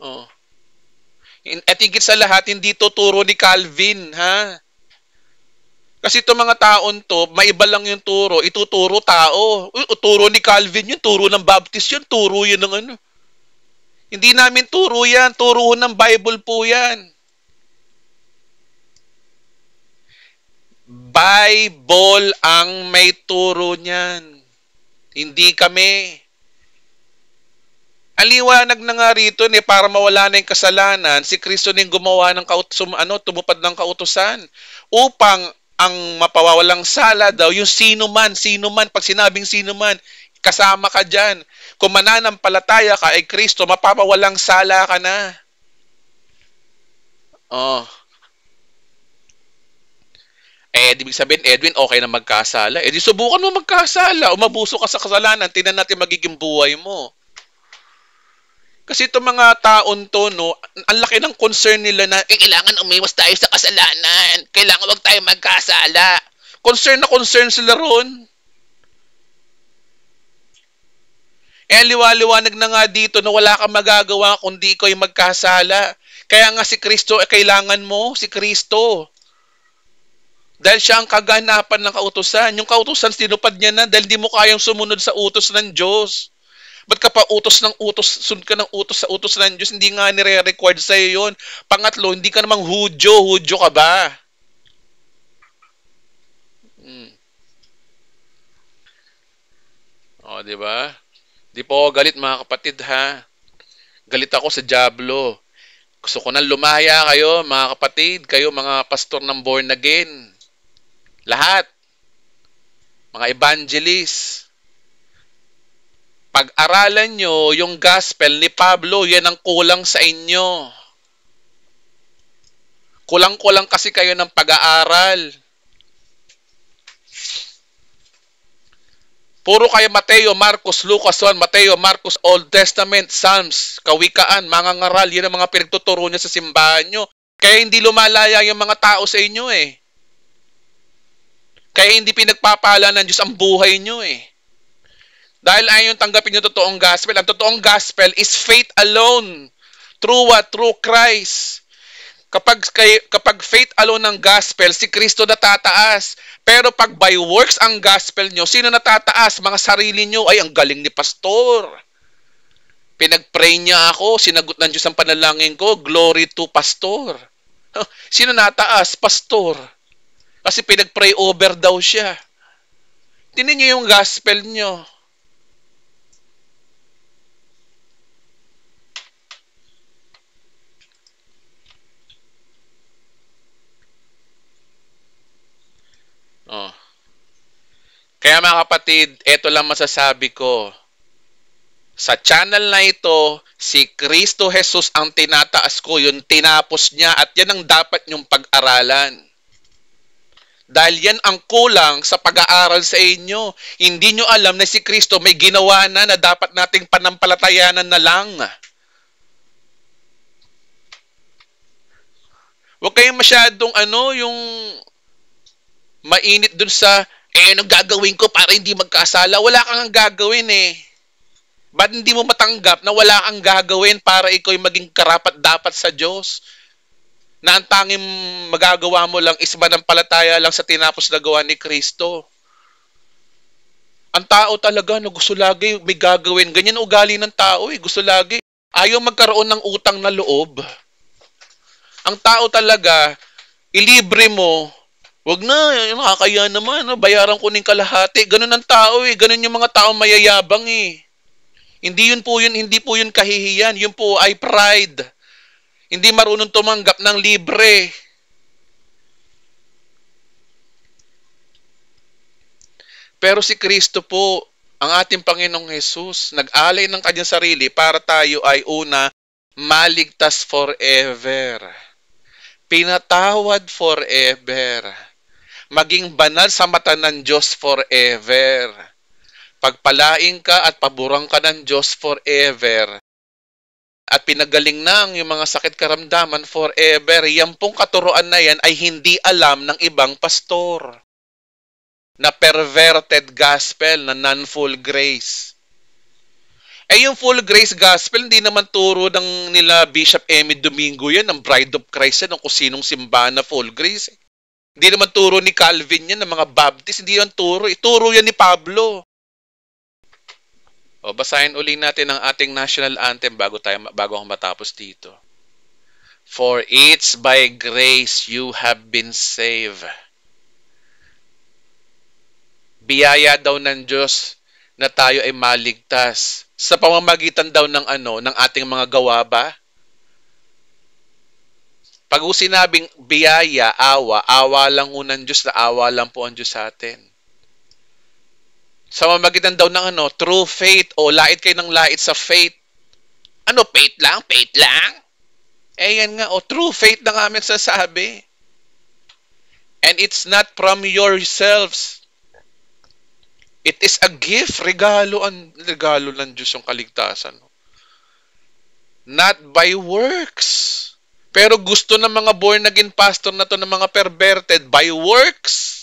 Oh. I think sa lahat, hindi turo ni Calvin, ha? Kasi itong mga taon to, may iba lang yung turo. Ituturo tao. Turo ni Calvin yun, turo ng Baptist yun, turo yun ng ano. Hindi namin turo yan, turo ng Bible po yan. Bible ang may turo niyan. Hindi kami. Aliwanag na nga rito ni eh, para mawala na yung kasalanan, si Kristo ning gumawa ng kautos, ano, tumupad ng kautosan upang ang mapawawalang sala daw, yung sino man, sino man, pag sinabing sino man, kasama ka dyan. Kung mananampalataya ka ay Kristo, mapapawalang sala ka na. Oh. Eh, di ibig sabihin, Edwin, okay na magkasala. Eh, di subukan mo magkasala. Umabuso ka sa kasalanan, tinan natin magiging buhay mo. Kasi itong mga taon to, no, ang laki ng concern nila na, eh, kailangan umiwas tayo sa kasalanan. Kailangan wag tayo magkasala. Concern na concern sila roon. Eh, liwaliwanag na nga dito na wala kang magagawa kundi ikaw ay magkasala. Kaya nga si Kristo, eh, kailangan mo si Kristo. Dahil siya ang kaganapan ng kautusan. Yung kautusan, sinupad niya na dahil di mo kayang sumunod sa utos ng Diyos. Ba't ka pa utos ng utos, sunod ka ng utos sa utos ng Diyos, hindi nga nire-required sa'yo yun. Pangatlo, hindi ka namang hudyo, hudyo ka ba? Hmm. O, oh, di ba? Di po ako galit mga kapatid ha. Galit ako sa Diablo. Gusto ko nang lumaya kayo mga kapatid, kayo mga pastor ng born again. Lahat. Mga evangelist. Pag-aralan nyo yung gospel ni Pablo, yan ang kulang sa inyo. Kulang-kulang kasi kayo ng pag-aaral. Puro kayo Mateo, Marcos, Lucas Juan, Mateo, Marcos, Old Testament, Psalms, Kawikaan, mga ngaral, yun ang mga pinagtuturo niya sa simbahan nyo. Kaya hindi lumalaya yung mga tao sa inyo eh. Kaya hindi pinagpapala ng Diyos ang buhay nyo eh. Dahil ayon tanggapin yung totoong gospel. Ang totoong gospel is faith alone. Through what? True Christ. Kapag, kay, kapag faith alone ng gospel, si Kristo natataas. Pero pag by works ang gospel nyo, sino natataas? Mga sarili nyo, ay ang galing ni pastor. Pinagpray niya ako, sinagot ng Diyos ang panalangin ko, glory to pastor. Sino nataas? Pastor. Kasi pinagpray over daw siya. Tinan nyo yung gospel niyo. Kaya mga kapatid, ito lang masasabi ko. Sa channel na ito, si Kristo Jesus ang tinataas ko, yung tinapos niya at yan ang dapat niyong pag-aralan. Dahil yan ang kulang sa pag-aaral sa inyo. Hindi nyo alam na si Kristo may ginawa na na dapat nating panampalatayanan na lang. Huwag kayong masyadong ano, yung mainit dun sa eh, anong gagawin ko para hindi magkasala? Wala kang gagawin eh. Ba't hindi mo matanggap na wala kang gagawin para ikaw'y maging karapat dapat sa Diyos? Na ang tanging magagawa mo lang is manampalataya lang sa tinapos na gawa ni Kristo. Ang tao talaga no, gusto lagi may gagawin. Ganyan ugali ng tao eh. Gusto lagi. Ayaw magkaroon ng utang na loob. Ang tao talaga, ilibre mo Wag na, eh, nakakaya naman. No? Bayaran ko ning kalahati. Ganun ang tao eh. Ganun yung mga tao mayayabang eh. Hindi yun po yun, hindi po yun kahihiyan. Yun po ay pride. Hindi marunong tumanggap ng libre. Pero si Kristo po, ang ating Panginoong Jesus, nag-alay ng kanyang sarili para tayo ay una, maligtas forever. Pinatawad forever maging banal sa mata ng Diyos forever. Pagpalaing ka at paborang ka ng Diyos forever. At pinagaling na ang iyong mga sakit karamdaman forever. Yan pong katuruan na yan ay hindi alam ng ibang pastor. Na perverted gospel, na non-full grace. Eh yung full grace gospel, hindi naman turo ng nila Bishop Emmy Domingo yan, ng Bride of Christ yan, ng kusinong simba na full grace. Hindi naman turo ni Calvin yan ng mga Baptist. Hindi yan turo. Ituro yan ni Pablo. O, basahin uli natin ang ating national anthem bago, tayo, bago ako matapos dito. For it's by grace you have been saved. Biyaya daw ng Diyos na tayo ay maligtas. Sa pamamagitan daw ng ano, ng ating mga gawa ba? Pag sinabing biyaya, awa, awa lang unang Diyos na awa lang po ang Diyos sa atin. Sa mamagitan daw ng ano, true faith o lait kayo ng lait sa faith. Ano, faith lang? Faith lang? Eh yan nga, o true faith na kami sasabi. And it's not from yourselves. It is a gift, regalo, ang, regalo ng Diyos yung kaligtasan. Not by works. Pero gusto ng mga born again pastor na to ng mga perverted by works.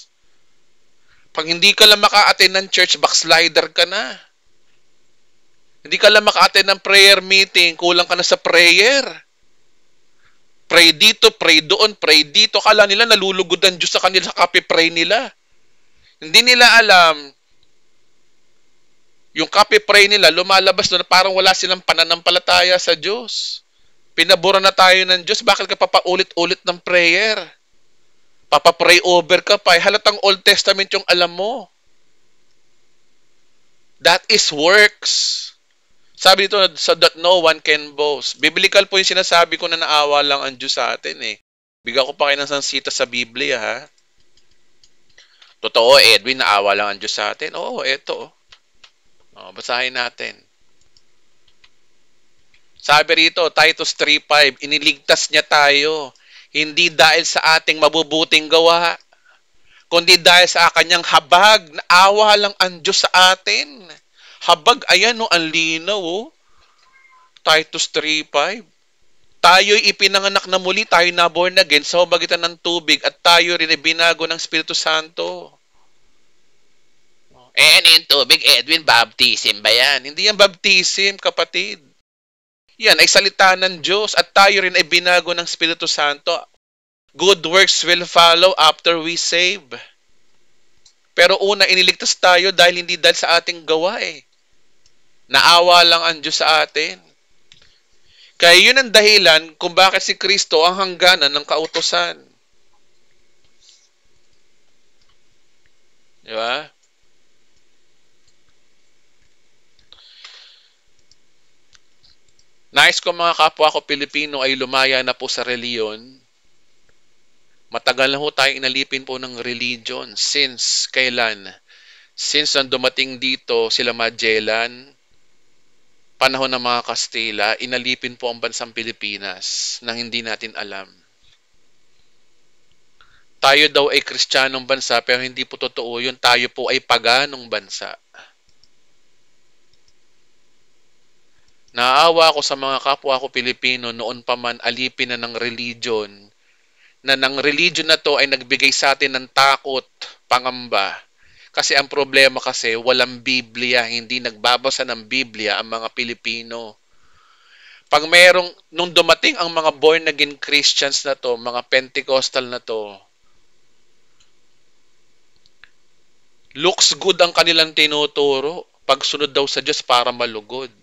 Pag hindi ka lang maka-attend ng church, backslider ka na. Hindi ka lang maka-attend ng prayer meeting, kulang ka na sa prayer. Pray dito, pray doon, pray dito. Kala nila nalulugod ang Diyos sa kanila sa kape-pray nila. Hindi nila alam, yung kape-pray nila, lumalabas doon, parang wala silang pananampalataya sa Diyos. Pinabura na tayo ng Diyos, bakit ka papaulit-ulit ng prayer? Papapray over ka pa. Eh, halatang Old Testament yung alam mo. That is works. Sabi dito sa that no one can boast. Biblical po yung sinasabi ko na naawa lang ang Diyos sa atin eh. Bigyan ko pa kayo ng sansita sa Biblia ha. Totoo, Edwin, naawa lang ang Diyos sa atin. Oo, eto. O, oh, basahin natin. Sabi rito, Titus 3.5, iniligtas niya tayo, hindi dahil sa ating mabubuting gawa, kundi dahil sa kanyang habag, na awa lang ang Diyos sa atin. Habag, ayan o, oh, ang linaw Oh. Titus 3.5 Tayo'y ipinanganak na muli, tayo na born again sa magitan ng tubig at tayo rin ay binago ng Espiritu Santo. Eh, oh, ano yung tubig? Edwin, baptism ba yan? Hindi yan baptism, kapatid. Yan ay salita ng Diyos at tayo rin ay binago ng Espiritu Santo. Good works will follow after we save. Pero una, iniligtas tayo dahil hindi dahil sa ating gawa eh. Naawa lang ang Diyos sa atin. Kaya yun ang dahilan kung bakit si Kristo ang hangganan ng kautosan. Di ba? Nais ko mga kapwa ko Pilipino ay lumaya na po sa reliyon. Matagal na po tayong inalipin po ng religion since kailan? Since nang dumating dito sila Magellan, panahon ng mga Kastila, inalipin po ang bansang Pilipinas nang hindi natin alam. Tayo daw ay kristyanong bansa pero hindi po totoo yun. Tayo po ay paganong bansa. Naawa ako sa mga kapwa ko Pilipino noon pa man alipin na ng religion na ng religion na to ay nagbigay sa atin ng takot, pangamba. Kasi ang problema kasi walang Biblia, hindi nagbabasa ng Biblia ang mga Pilipino. Pag merong, nung dumating ang mga born again Christians na to, mga Pentecostal na to, looks good ang kanilang tinuturo, pagsunod daw sa Diyos para malugod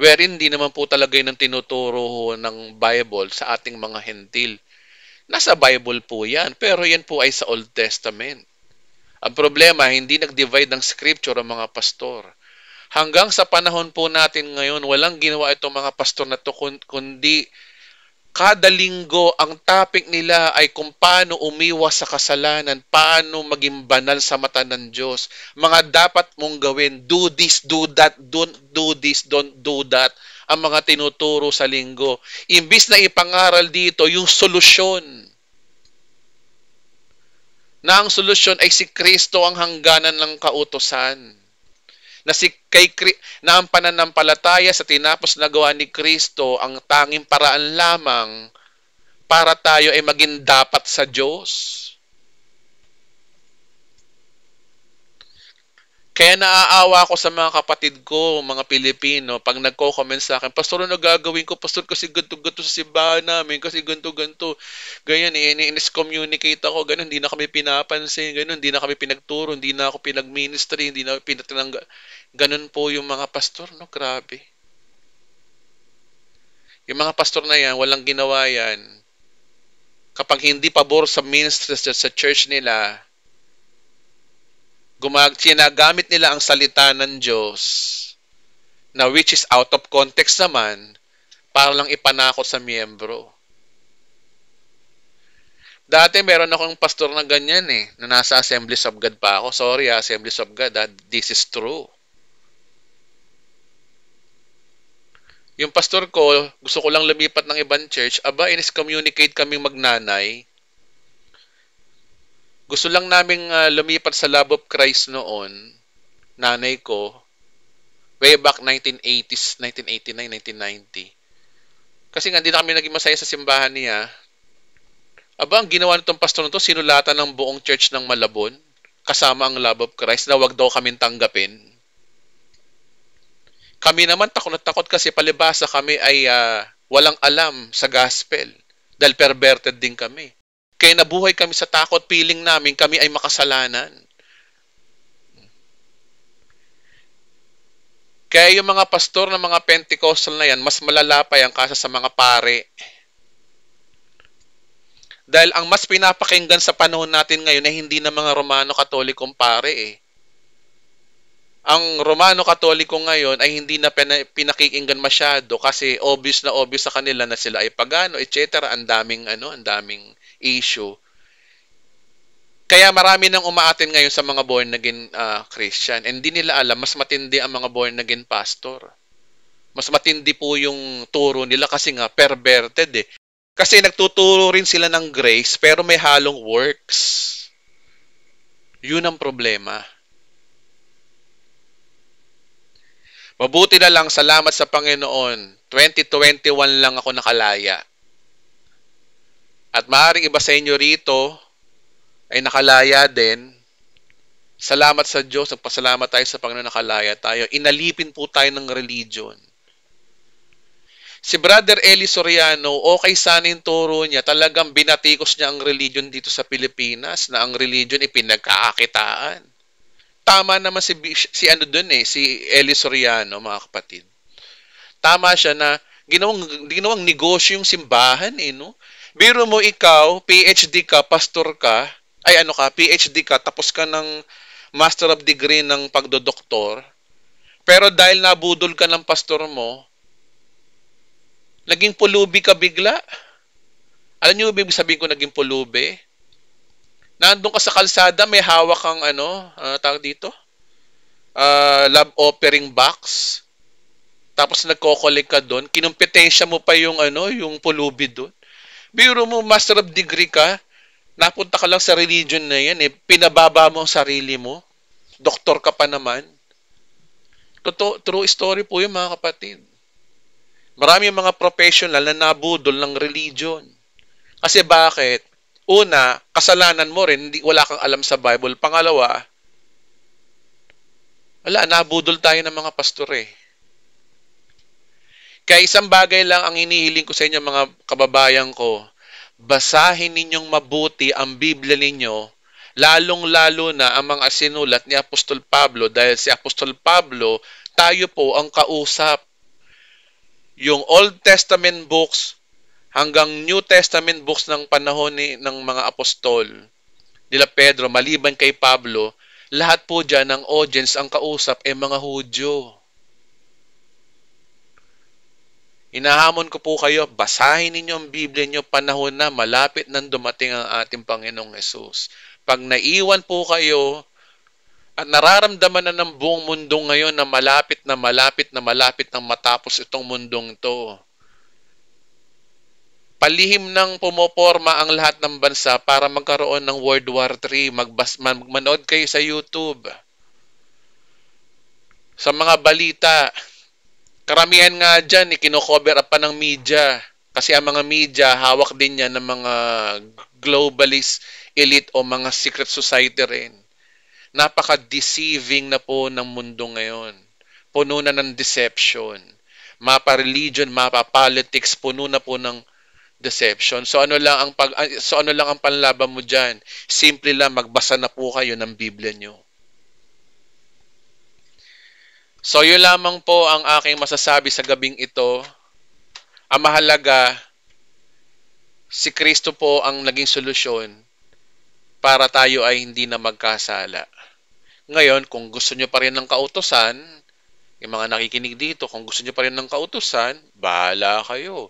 wherein hindi naman po talaga yun ang tinuturo ng Bible sa ating mga hentil. Nasa Bible po yan, pero yan po ay sa Old Testament. Ang problema, hindi nag-divide ng scripture ang mga pastor. Hanggang sa panahon po natin ngayon, walang ginawa itong mga pastor na to, kundi Kada linggo, ang topic nila ay kung paano umiwas sa kasalanan, paano maging banal sa mata ng Diyos. Mga dapat mong gawin, do this, do that, don't do this, don't do that, ang mga tinuturo sa linggo. Imbis na ipangaral dito yung solusyon na ang solusyon ay si Kristo ang hangganan ng kautosan na si kay na ang pananampalataya sa tinapos na gawa ni Kristo ang tanging paraan lamang para tayo ay maging dapat sa Diyos. Kaya naaawa ako sa mga kapatid ko, mga Pilipino, pag nagko-comment sa akin, Pastor, ano gagawin ko? Pastor, kasi ganto-ganto sa simbahan namin, kasi ganto-ganto. Ganyan, eh, in communicate ako, ganun, hindi na kami pinapansin, ganun, hindi na kami pinagturo, hindi na ako pinag-ministry, hindi na pinatinangga. Ganun po yung mga pastor, no? Grabe. Yung mga pastor na yan, walang ginawa yan. Kapag hindi pabor sa ministry sa church nila, gumag ginagamit nila ang salita ng Diyos na which is out of context naman para lang ipanakot sa miyembro. Dati meron akong pastor na ganyan eh, na nasa Assemblies of God pa ako. Sorry, ah, Assemblies of God, that ah, this is true. Yung pastor ko, gusto ko lang lumipat ng ibang church, aba, in-communicate kami magnanay gusto lang naming uh, lumipat sa Love of Christ noon, nanay ko, way back 1980s, 1989, 1990. Kasi nga, hindi na kami naging masaya sa simbahan niya. Aba, ang ginawa nitong pastor nito, sinulatan ng buong church ng Malabon, kasama ang Love of Christ, na wag daw kaming tanggapin. Kami naman takot na takot kasi palibasa kami ay uh, walang alam sa gospel dahil perverted din kami. Kaya nabuhay kami sa takot, piling namin kami ay makasalanan. Kaya yung mga pastor ng mga Pentecostal na yan, mas malala pa yan kasa sa mga pare. Dahil ang mas pinapakinggan sa panahon natin ngayon ay hindi na mga Romano-Katolikong pare eh. Ang Romano-Katoliko ngayon ay hindi na pinakikinggan masyado kasi obvious na obvious sa kanila na sila ay pagano, etc. Ang daming ano, ang daming issue. Kaya marami nang umaatin ngayon sa mga born again uh, Christian. And di nila alam, mas matindi ang mga born again pastor. Mas matindi po yung turo nila kasi nga perverted eh. Kasi nagtuturo rin sila ng grace pero may halong works. Yun ang problema. Mabuti na lang, salamat sa Panginoon. 2021 lang ako nakalaya. At maaaring iba sa inyo rito ay nakalaya din. Salamat sa Diyos, nagpasalamat tayo sa Panginoon nakalaya tayo. Inalipin po tayo ng religion. Si Brother Eli Soriano, okay sana yung turo niya. Talagang binatikos niya ang religion dito sa Pilipinas na ang religion ipinagkaakitaan. Tama naman si, si ano dun eh, si Eli Soriano, mga kapatid. Tama siya na ginawang, ginawang negosyo yung simbahan eh, no? Biro mo ikaw, PhD ka, pastor ka, ay ano ka, PhD ka, tapos ka ng Master of Degree ng pagdodoktor, pero dahil nabudol ka ng pastor mo, naging pulubi ka bigla. Alam niyo ba sabihin ko naging pulubi? Nandun ka sa kalsada, may hawak kang ano, ano tawag dito? Uh, love offering box. Tapos nagko-collect ka doon, kinumpetensya mo pa yung ano, yung pulubi doon. Biro mo, master of degree ka, napunta ka lang sa religion na yan eh, pinababa mo ang sarili mo, doktor ka pa naman. Toto, true story po yun mga kapatid. Marami mga professional na nabudol ng religion. Kasi bakit? Una, kasalanan mo rin, hindi, wala kang alam sa Bible. Pangalawa, wala, nabudol tayo ng mga pastor eh. Kaya isang bagay lang ang inihiling ko sa inyo mga kababayan ko. Basahin ninyong mabuti ang Biblia ninyo, lalong-lalo na ang mga sinulat ni Apostol Pablo dahil si Apostol Pablo, tayo po ang kausap. Yung Old Testament books hanggang New Testament books ng panahon ni, ng mga apostol nila Pedro maliban kay Pablo, lahat po dyan ng audience ang kausap ay mga Hudyo. Inahamon ko po kayo, basahin ninyo ang Biblia ninyo panahon na malapit nang dumating ang ating Panginoong Yesus. Pag naiwan po kayo at nararamdaman na ng buong mundo ngayon na malapit na malapit na malapit nang matapos itong mundong ito. Palihim ng pumoporma ang lahat ng bansa para magkaroon ng World War III. Magbas, manood kayo sa YouTube. Sa mga balita, Karamihan nga dyan, ikinocover eh, up pa ng media. Kasi ang mga media, hawak din yan ng mga globalist elite o mga secret society rin. Napaka-deceiving na po ng mundo ngayon. Puno na ng deception. Mapa-religion, mapa-politics, puno na po ng deception. So ano lang ang pag ah, so ano lang ang panlaban mo diyan? Simple lang magbasa na po kayo ng Biblia niyo. So yun lamang po ang aking masasabi sa gabing ito. Ang mahalaga, si Kristo po ang naging solusyon para tayo ay hindi na magkasala. Ngayon, kung gusto nyo pa rin ng kautosan, yung mga nakikinig dito, kung gusto nyo pa rin ng kautosan, bahala kayo.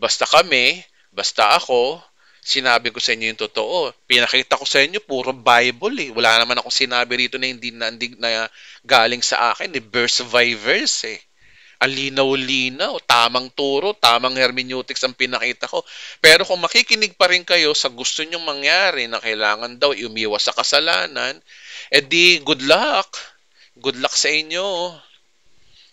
Basta kami, basta ako, sinabi ko sa inyo yung totoo. Pinakita ko sa inyo, puro Bible eh. Wala naman ako sinabi rito na hindi na, hindi na galing sa akin. Eh. Verse by verse eh. Ang linaw-linaw, tamang turo, tamang hermeneutics ang pinakita ko. Pero kung makikinig pa rin kayo sa gusto nyong mangyari na kailangan daw umiwas sa kasalanan, edi eh good luck. Good luck sa inyo.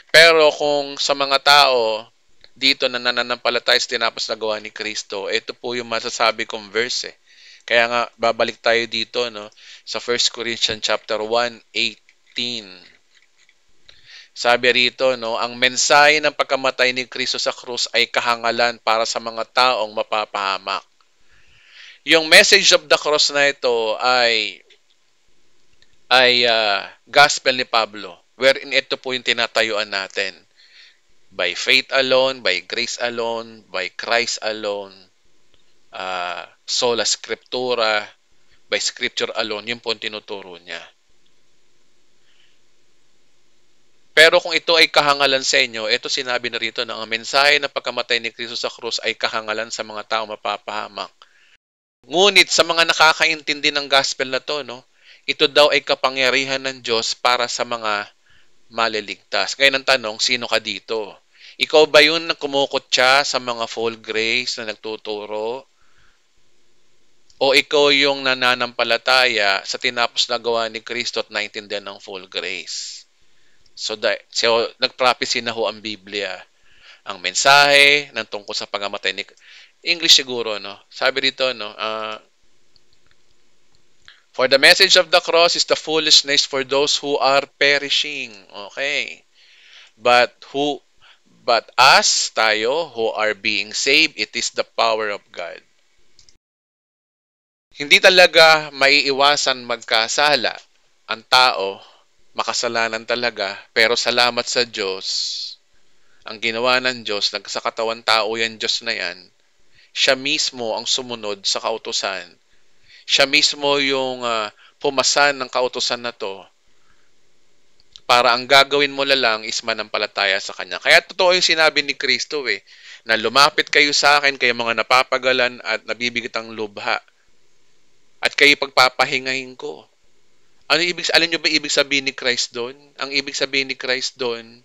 Pero kung sa mga tao, dito na nananampalatay sa tinapos na gawa ni Kristo. Ito po yung masasabi kong verse. Eh. Kaya nga babalik tayo dito no sa 1 Corinthians chapter 1:18. Sabi rito no, ang mensahe ng pagkamatay ni Kristo sa krus ay kahangalan para sa mga taong mapapahamak. Yung message of the cross na ito ay ay uh, gospel ni Pablo wherein ito po yung tinatayuan natin by faith alone, by grace alone, by Christ alone, uh, sola scriptura, by scripture alone, yun po ang tinuturo niya. Pero kung ito ay kahangalan sa inyo, ito sinabi na rito na ang mensahe na pagkamatay ni Kristo sa krus ay kahangalan sa mga tao mapapahamak. Ngunit sa mga nakakaintindi ng gospel na to, no, ito daw ay kapangyarihan ng Diyos para sa mga maliligtas. Ngayon ang tanong, sino ka dito? Ikaw ba yun na kumukutsa sa mga full grace na nagtuturo? O ikaw yung nananampalataya sa tinapos na gawa ni Kristo at naintindihan ng full grace? So, da, so nagprophecy na ho ang Biblia. Ang mensahe ng tungkol sa pangamatay ni English siguro, no? Sabi dito, no? Uh, For the message of the cross is the foolishness for those who are perishing. Okay. But who But us, tayo, who are being saved, it is the power of God. Hindi talaga maiiwasan magkasala ang tao, makasalanan talaga, pero salamat sa Diyos, ang ginawa ng Diyos, nagsakatawan tao yan, Diyos na yan, siya mismo ang sumunod sa kautosan. Siya mismo yung uh, ah, pumasan ng kautosan na to para ang gagawin mo na lang is manampalataya sa Kanya. Kaya totoo yung sinabi ni Kristo eh, na lumapit kayo sa akin, kayo mga napapagalan at nabibigitang lubha. At kayo pagpapahingahin ko. Ano ibig, alam nyo ba ibig sabihin ni Christ doon? Ang ibig sabihin ni Christ doon,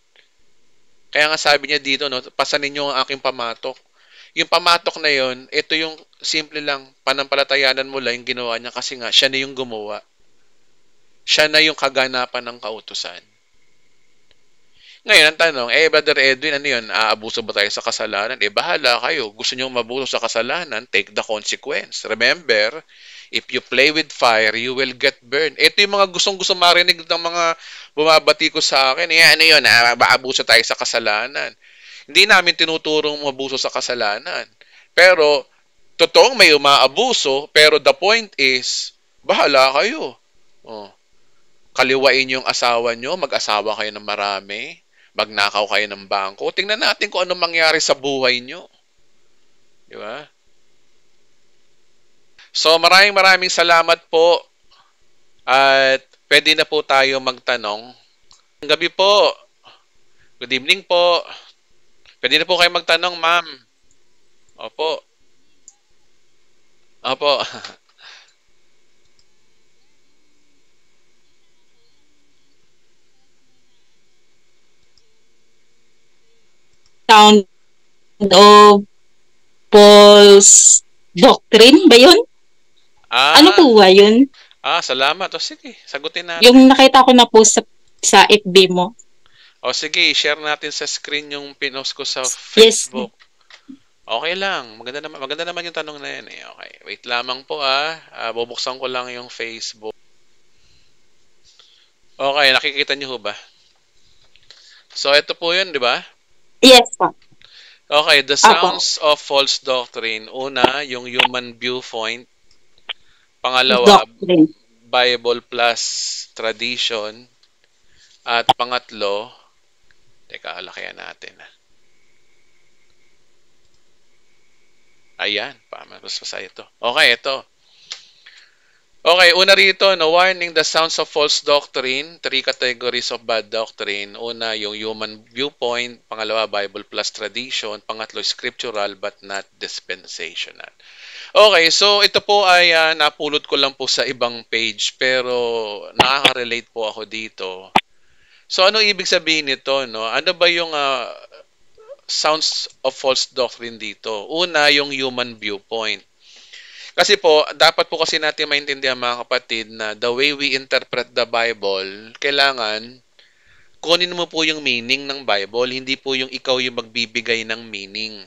kaya nga sabi niya dito, no, pasanin nyo ang aking pamatok. Yung pamatok na yon, ito yung simple lang, panampalatayanan mo lang yung ginawa niya kasi nga, siya na yung gumawa siya na yung kaganapan ng kautusan. Ngayon, ang tanong, eh, Brother Edwin, ano yun? Aabuso ba tayo sa kasalanan? Eh, bahala kayo. Gusto nyong mabuso sa kasalanan, take the consequence. Remember, if you play with fire, you will get burned. Ito yung mga gustong-gusto marinig ng mga bumabati ko sa akin. Eh, ano yun? Ah, aabuso tayo sa kasalanan. Hindi namin tinuturong mabuso sa kasalanan. Pero, totoong may umaabuso, pero the point is, bahala kayo. Oh. Kaliwain yung asawa nyo, mag-asawa kayo ng marami magnakaw kayo ng bangko. Tingnan natin kung ano mangyari sa buhay nyo. Di ba? So maraming maraming salamat po at pwede na po tayo magtanong. gabi po. Good evening po. Pwede na po kayo magtanong, ma'am. Opo. Opo. *laughs* sound of Paul's doctrine ba yun? Ah, ano po ba yun? Ah, salamat. O sige, sagutin natin. Yung nakita ko na po sa, sa FB mo. O sige, share natin sa screen yung pinost ko sa Facebook. Yes. Okay lang. Maganda naman, maganda naman yung tanong na yan eh. Okay. Wait lamang po ah. Uh, bubuksan ko lang yung Facebook. Okay, nakikita niyo ba? So ito po 'yun, 'di ba? Yes, po. Okay, the sounds Apo. of false doctrine. Una, yung human viewpoint. Pangalawa, doctrine. Bible plus tradition. At pangatlo, teka, alakihan natin. Ayan, paano mas ito. Okay, ito. Okay, una rito, no, warning the sounds of false doctrine, three categories of bad doctrine. Una, yung human viewpoint, pangalawa, Bible plus tradition, pangatlo, scriptural but not dispensational. Okay, so ito po ay uh, napulot ko lang po sa ibang page pero nakaka-relate po ako dito. So ano ibig sabihin nito, no? Ano ba yung uh, sounds of false doctrine dito? Una, yung human viewpoint. Kasi po, dapat po kasi natin maintindihan mga kapatid na the way we interpret the Bible, kailangan kunin mo po yung meaning ng Bible, hindi po yung ikaw yung magbibigay ng meaning.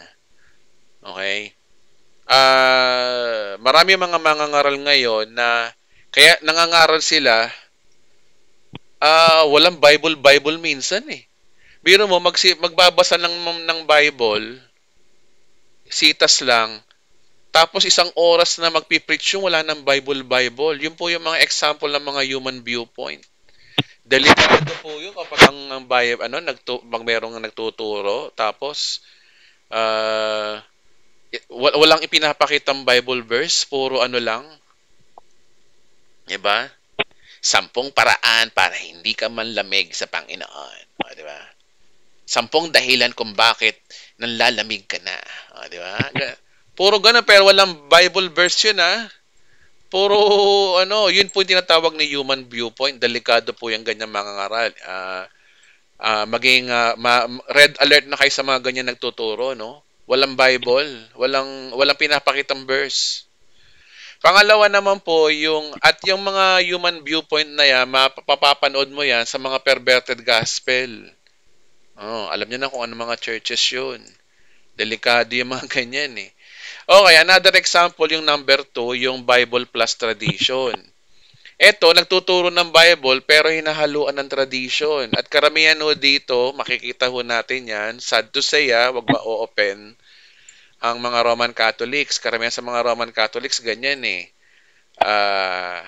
Okay? Uh, marami mga mangangaral ngayon na kaya nangangaral sila uh, walang Bible Bible minsan eh. Biro mo magsi magbabasa ng ng Bible sitas lang tapos isang oras na magpipreach yung wala ng Bible-Bible. Yun po yung mga example ng mga human viewpoint. Delikado po yun kapag ang, ang Bible, ano, nagtu, pag merong nagtuturo, tapos uh, walang ipinapakitang Bible verse, puro ano lang. Diba? Sampung paraan para hindi ka manlamig sa Panginoon. O, diba? Sampung dahilan kung bakit nanlalamig ka na. O, diba? Puro ganun, pero walang Bible verse yun, ha? Ah. Puro, ano, yun po yung tinatawag ni human viewpoint. Delikado po yung ganyan mga ngaral. Uh, uh, maging uh, ma- red alert na kayo sa mga ganyan nagtuturo, no? Walang Bible, walang walang pinapakitang verse. Pangalawa naman po yung at yung mga human viewpoint na yan, mapapanood mo yan sa mga perverted gospel. Oh, alam niyo na kung ano mga churches 'yun. Delikado yung mga *laughs* ganyan eh. Okay, another example yung number 2, yung Bible plus tradition. Ito, nagtuturo ng Bible pero hinahaluan ng tradition. At karamihan ho dito, makikita ho natin yan. Sad to say, ha, ah, wag ma-open ang mga Roman Catholics. Karamihan sa mga Roman Catholics, ganyan eh. Uh,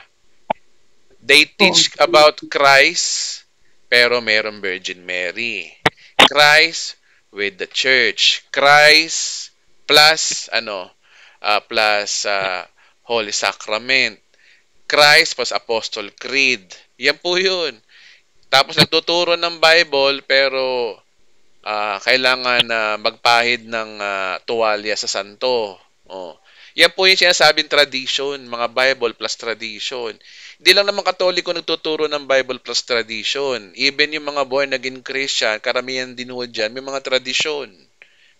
they teach oh. about Christ pero meron Virgin Mary. Christ with the church. Christ plus ano uh, plus uh, Holy Sacrament. Christ plus Apostle Creed. Yan po 'yun. Tapos nagtuturo ng Bible pero uh, kailangan na uh, magpahid ng uh, tuwalya sa santo. Oh. Yan po yung sinasabing tradition, mga Bible plus tradition. Hindi lang naman katoliko nagtuturo ng Bible plus tradition. Even yung mga born again Christian, karamihan din ho dyan, may mga tradisyon.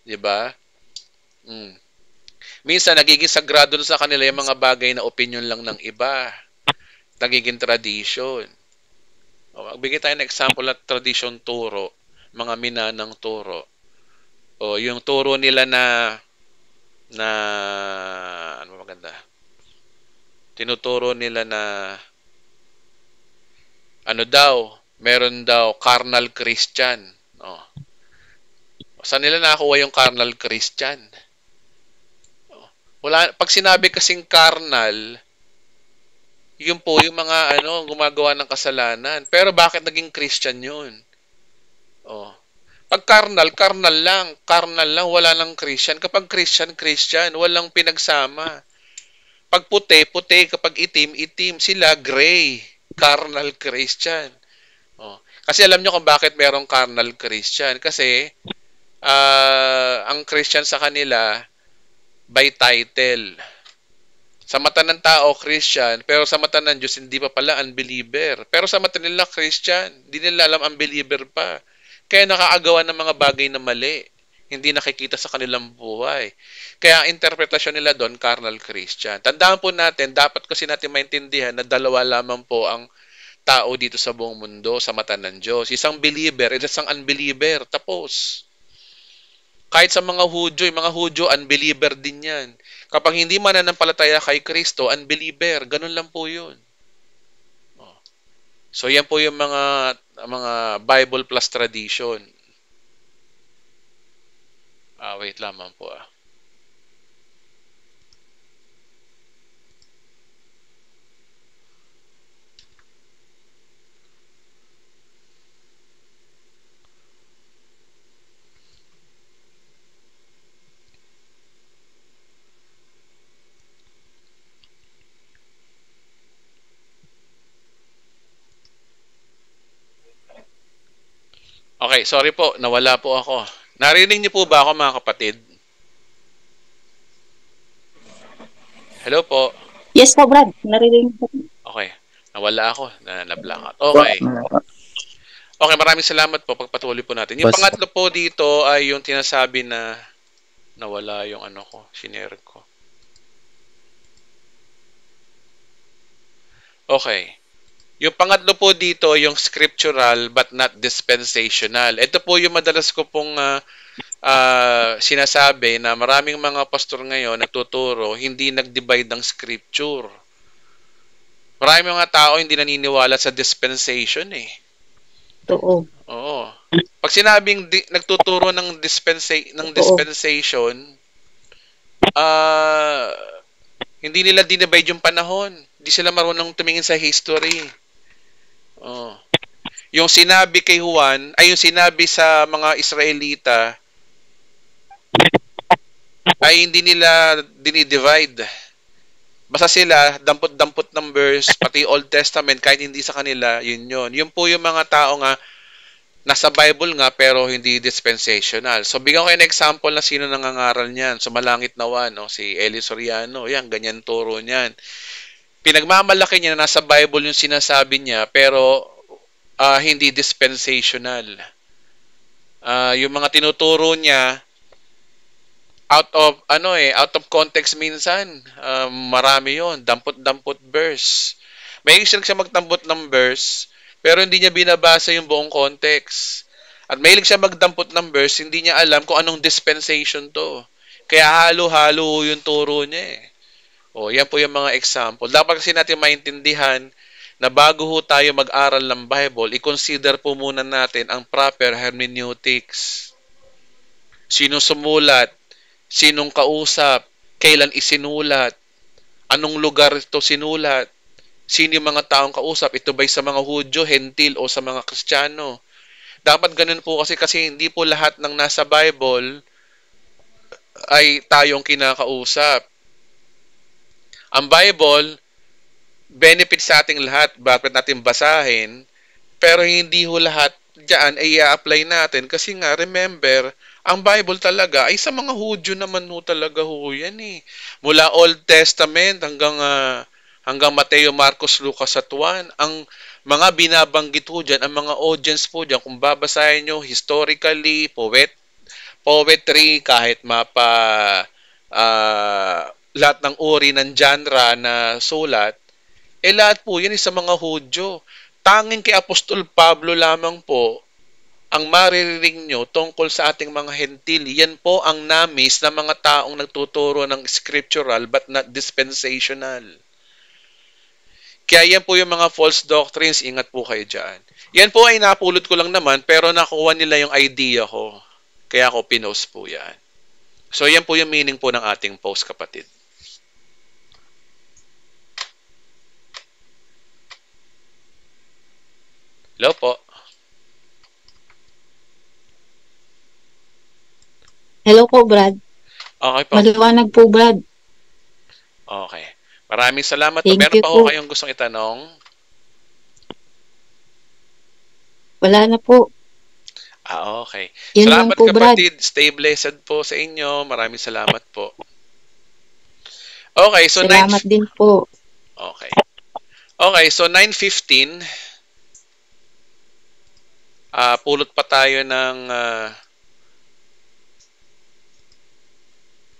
'di ba? Mm. Minsan nagiging sagrado sa kanila yung mga bagay na opinion lang ng iba. Nagiging tradition. O, magbigay tayo ng example ng tradition turo, mga mina ng turo. O yung turo nila na na ano maganda? Tinuturo nila na ano daw, meron daw carnal Christian. Oh. Saan nila nakakuha yung carnal Christian? Wala, pag sinabi kasing carnal, yun po yung mga ano, gumagawa ng kasalanan. Pero bakit naging Christian yun? Oh. Pag carnal, carnal lang. Carnal lang, wala nang Christian. Kapag Christian, Christian. Walang pinagsama. Pag puti, puti. Kapag itim, itim. Sila gray. Carnal Christian. Oh. Kasi alam nyo kung bakit merong carnal Christian. Kasi uh, ang Christian sa kanila, by title. Sa mata ng tao, Christian, pero sa mata ng Diyos, hindi pa pala unbeliever. Pero sa mata nila, Christian, hindi nila alam unbeliever pa. Kaya nakakagawa ng mga bagay na mali. Hindi nakikita sa kanilang buhay. Kaya ang interpretasyon nila doon, carnal Christian. Tandaan po natin, dapat kasi natin maintindihan na dalawa lamang po ang tao dito sa buong mundo sa mata ng Diyos. Isang believer at isang unbeliever. Tapos. Kahit sa mga Hudyo, yung mga Hudyo, unbeliever din yan. Kapag hindi man nanampalataya kay Kristo, unbeliever. Ganun lang po yun. Oh. So yan po yung mga mga Bible plus tradition. Ah, wait lamang po ah. Okay, sorry po, nawala po ako. Narinig niyo po ba ako mga kapatid? Hello po. Yes po, Brad. Narinig po. Okay. Nawala ako. Na Nablangat. Okay. Okay, maraming salamat po. Pagpatuloy po natin. Yung pangatlo po dito ay yung tinasabi na nawala yung ano ko, sinare ko. Okay. Yung pangatlo po dito, yung scriptural but not dispensational. Ito po yung madalas ko pong uh, uh, sinasabi na maraming mga pastor ngayon nagtuturo, hindi nag-divide ng scripture. Maraming mga tao hindi naniniwala sa dispensation eh. Totoo. Oo. Pag sinabing di, nagtuturo ng dispensa- ng dispensation, ah uh, hindi nila dinivide yung panahon. Hindi sila marunong tumingin sa history. Oh. Yung sinabi kay Juan, ay yung sinabi sa mga Israelita, ay hindi nila dinidivide. Basta sila, dampot-dampot ng verse, pati Old Testament, kahit hindi sa kanila, yun yun. Yun po yung mga tao nga, nasa Bible nga, pero hindi dispensational. So, bigyan ko kayo ng example na sino nangangaral niyan. So, malangit na wan, no? si Eli Soriano, yan, ganyan turo niyan pinagmamalaki niya na nasa Bible yung sinasabi niya pero uh, hindi dispensational. Uh, yung mga tinuturo niya out of ano eh out of context minsan uh, marami yon dampot-dampot verse may siya siya magtambot ng verse pero hindi niya binabasa yung buong context at mahilig siya magdampot ng verse hindi niya alam kung anong dispensation to kaya halo-halo yung turo niya eh o, oh, yan po yung mga example. Dapat kasi natin maintindihan na bago ho tayo mag-aral ng Bible, i-consider po muna natin ang proper hermeneutics. Sino sumulat? Sinong kausap? Kailan isinulat? Anong lugar ito sinulat? Sino yung mga taong kausap? Ito ba sa mga Hudyo, Hentil, o sa mga Kristiyano? Dapat ganun po kasi kasi hindi po lahat ng nasa Bible ay tayong kinakausap. Ang Bible, benefit sa ating lahat, bakit natin basahin, pero hindi ho lahat diyan ay i-apply natin. Kasi nga, remember, ang Bible talaga ay sa mga Hudyo naman ho talaga ho yan eh. Mula Old Testament hanggang uh, hanggang Mateo, Marcos, Lucas at Juan, ang mga binabanggit ho dyan, ang mga audience po dyan, kung babasahin nyo historically, poet, poetry, kahit mapa uh, lahat ng uri ng genre na sulat, eh lahat po yan sa mga Hudyo. Tanging kay Apostol Pablo lamang po ang maririnig nyo tungkol sa ating mga hentili. Yan po ang namis ng na mga taong nagtuturo ng scriptural but not dispensational. Kaya yan po yung mga false doctrines, ingat po kayo dyan. Yan po ay napulot ko lang naman pero nakuha nila yung idea ko. Kaya ako pinost po yan. So yan po yung meaning po ng ating post kapatid. Hello po. Hello po, Brad. Okay po. Maliwanag po, Brad. Okay. Maraming salamat. Thank Meron pa po kayong gustong itanong? Wala na po. Ah, okay. Yan salamat po, kapatid. Brad. Stay blessed po sa inyo. Maraming salamat po. Okay, so Salamat din po. Okay. Okay, so 9.15 uh, pulot pa tayo ng uh,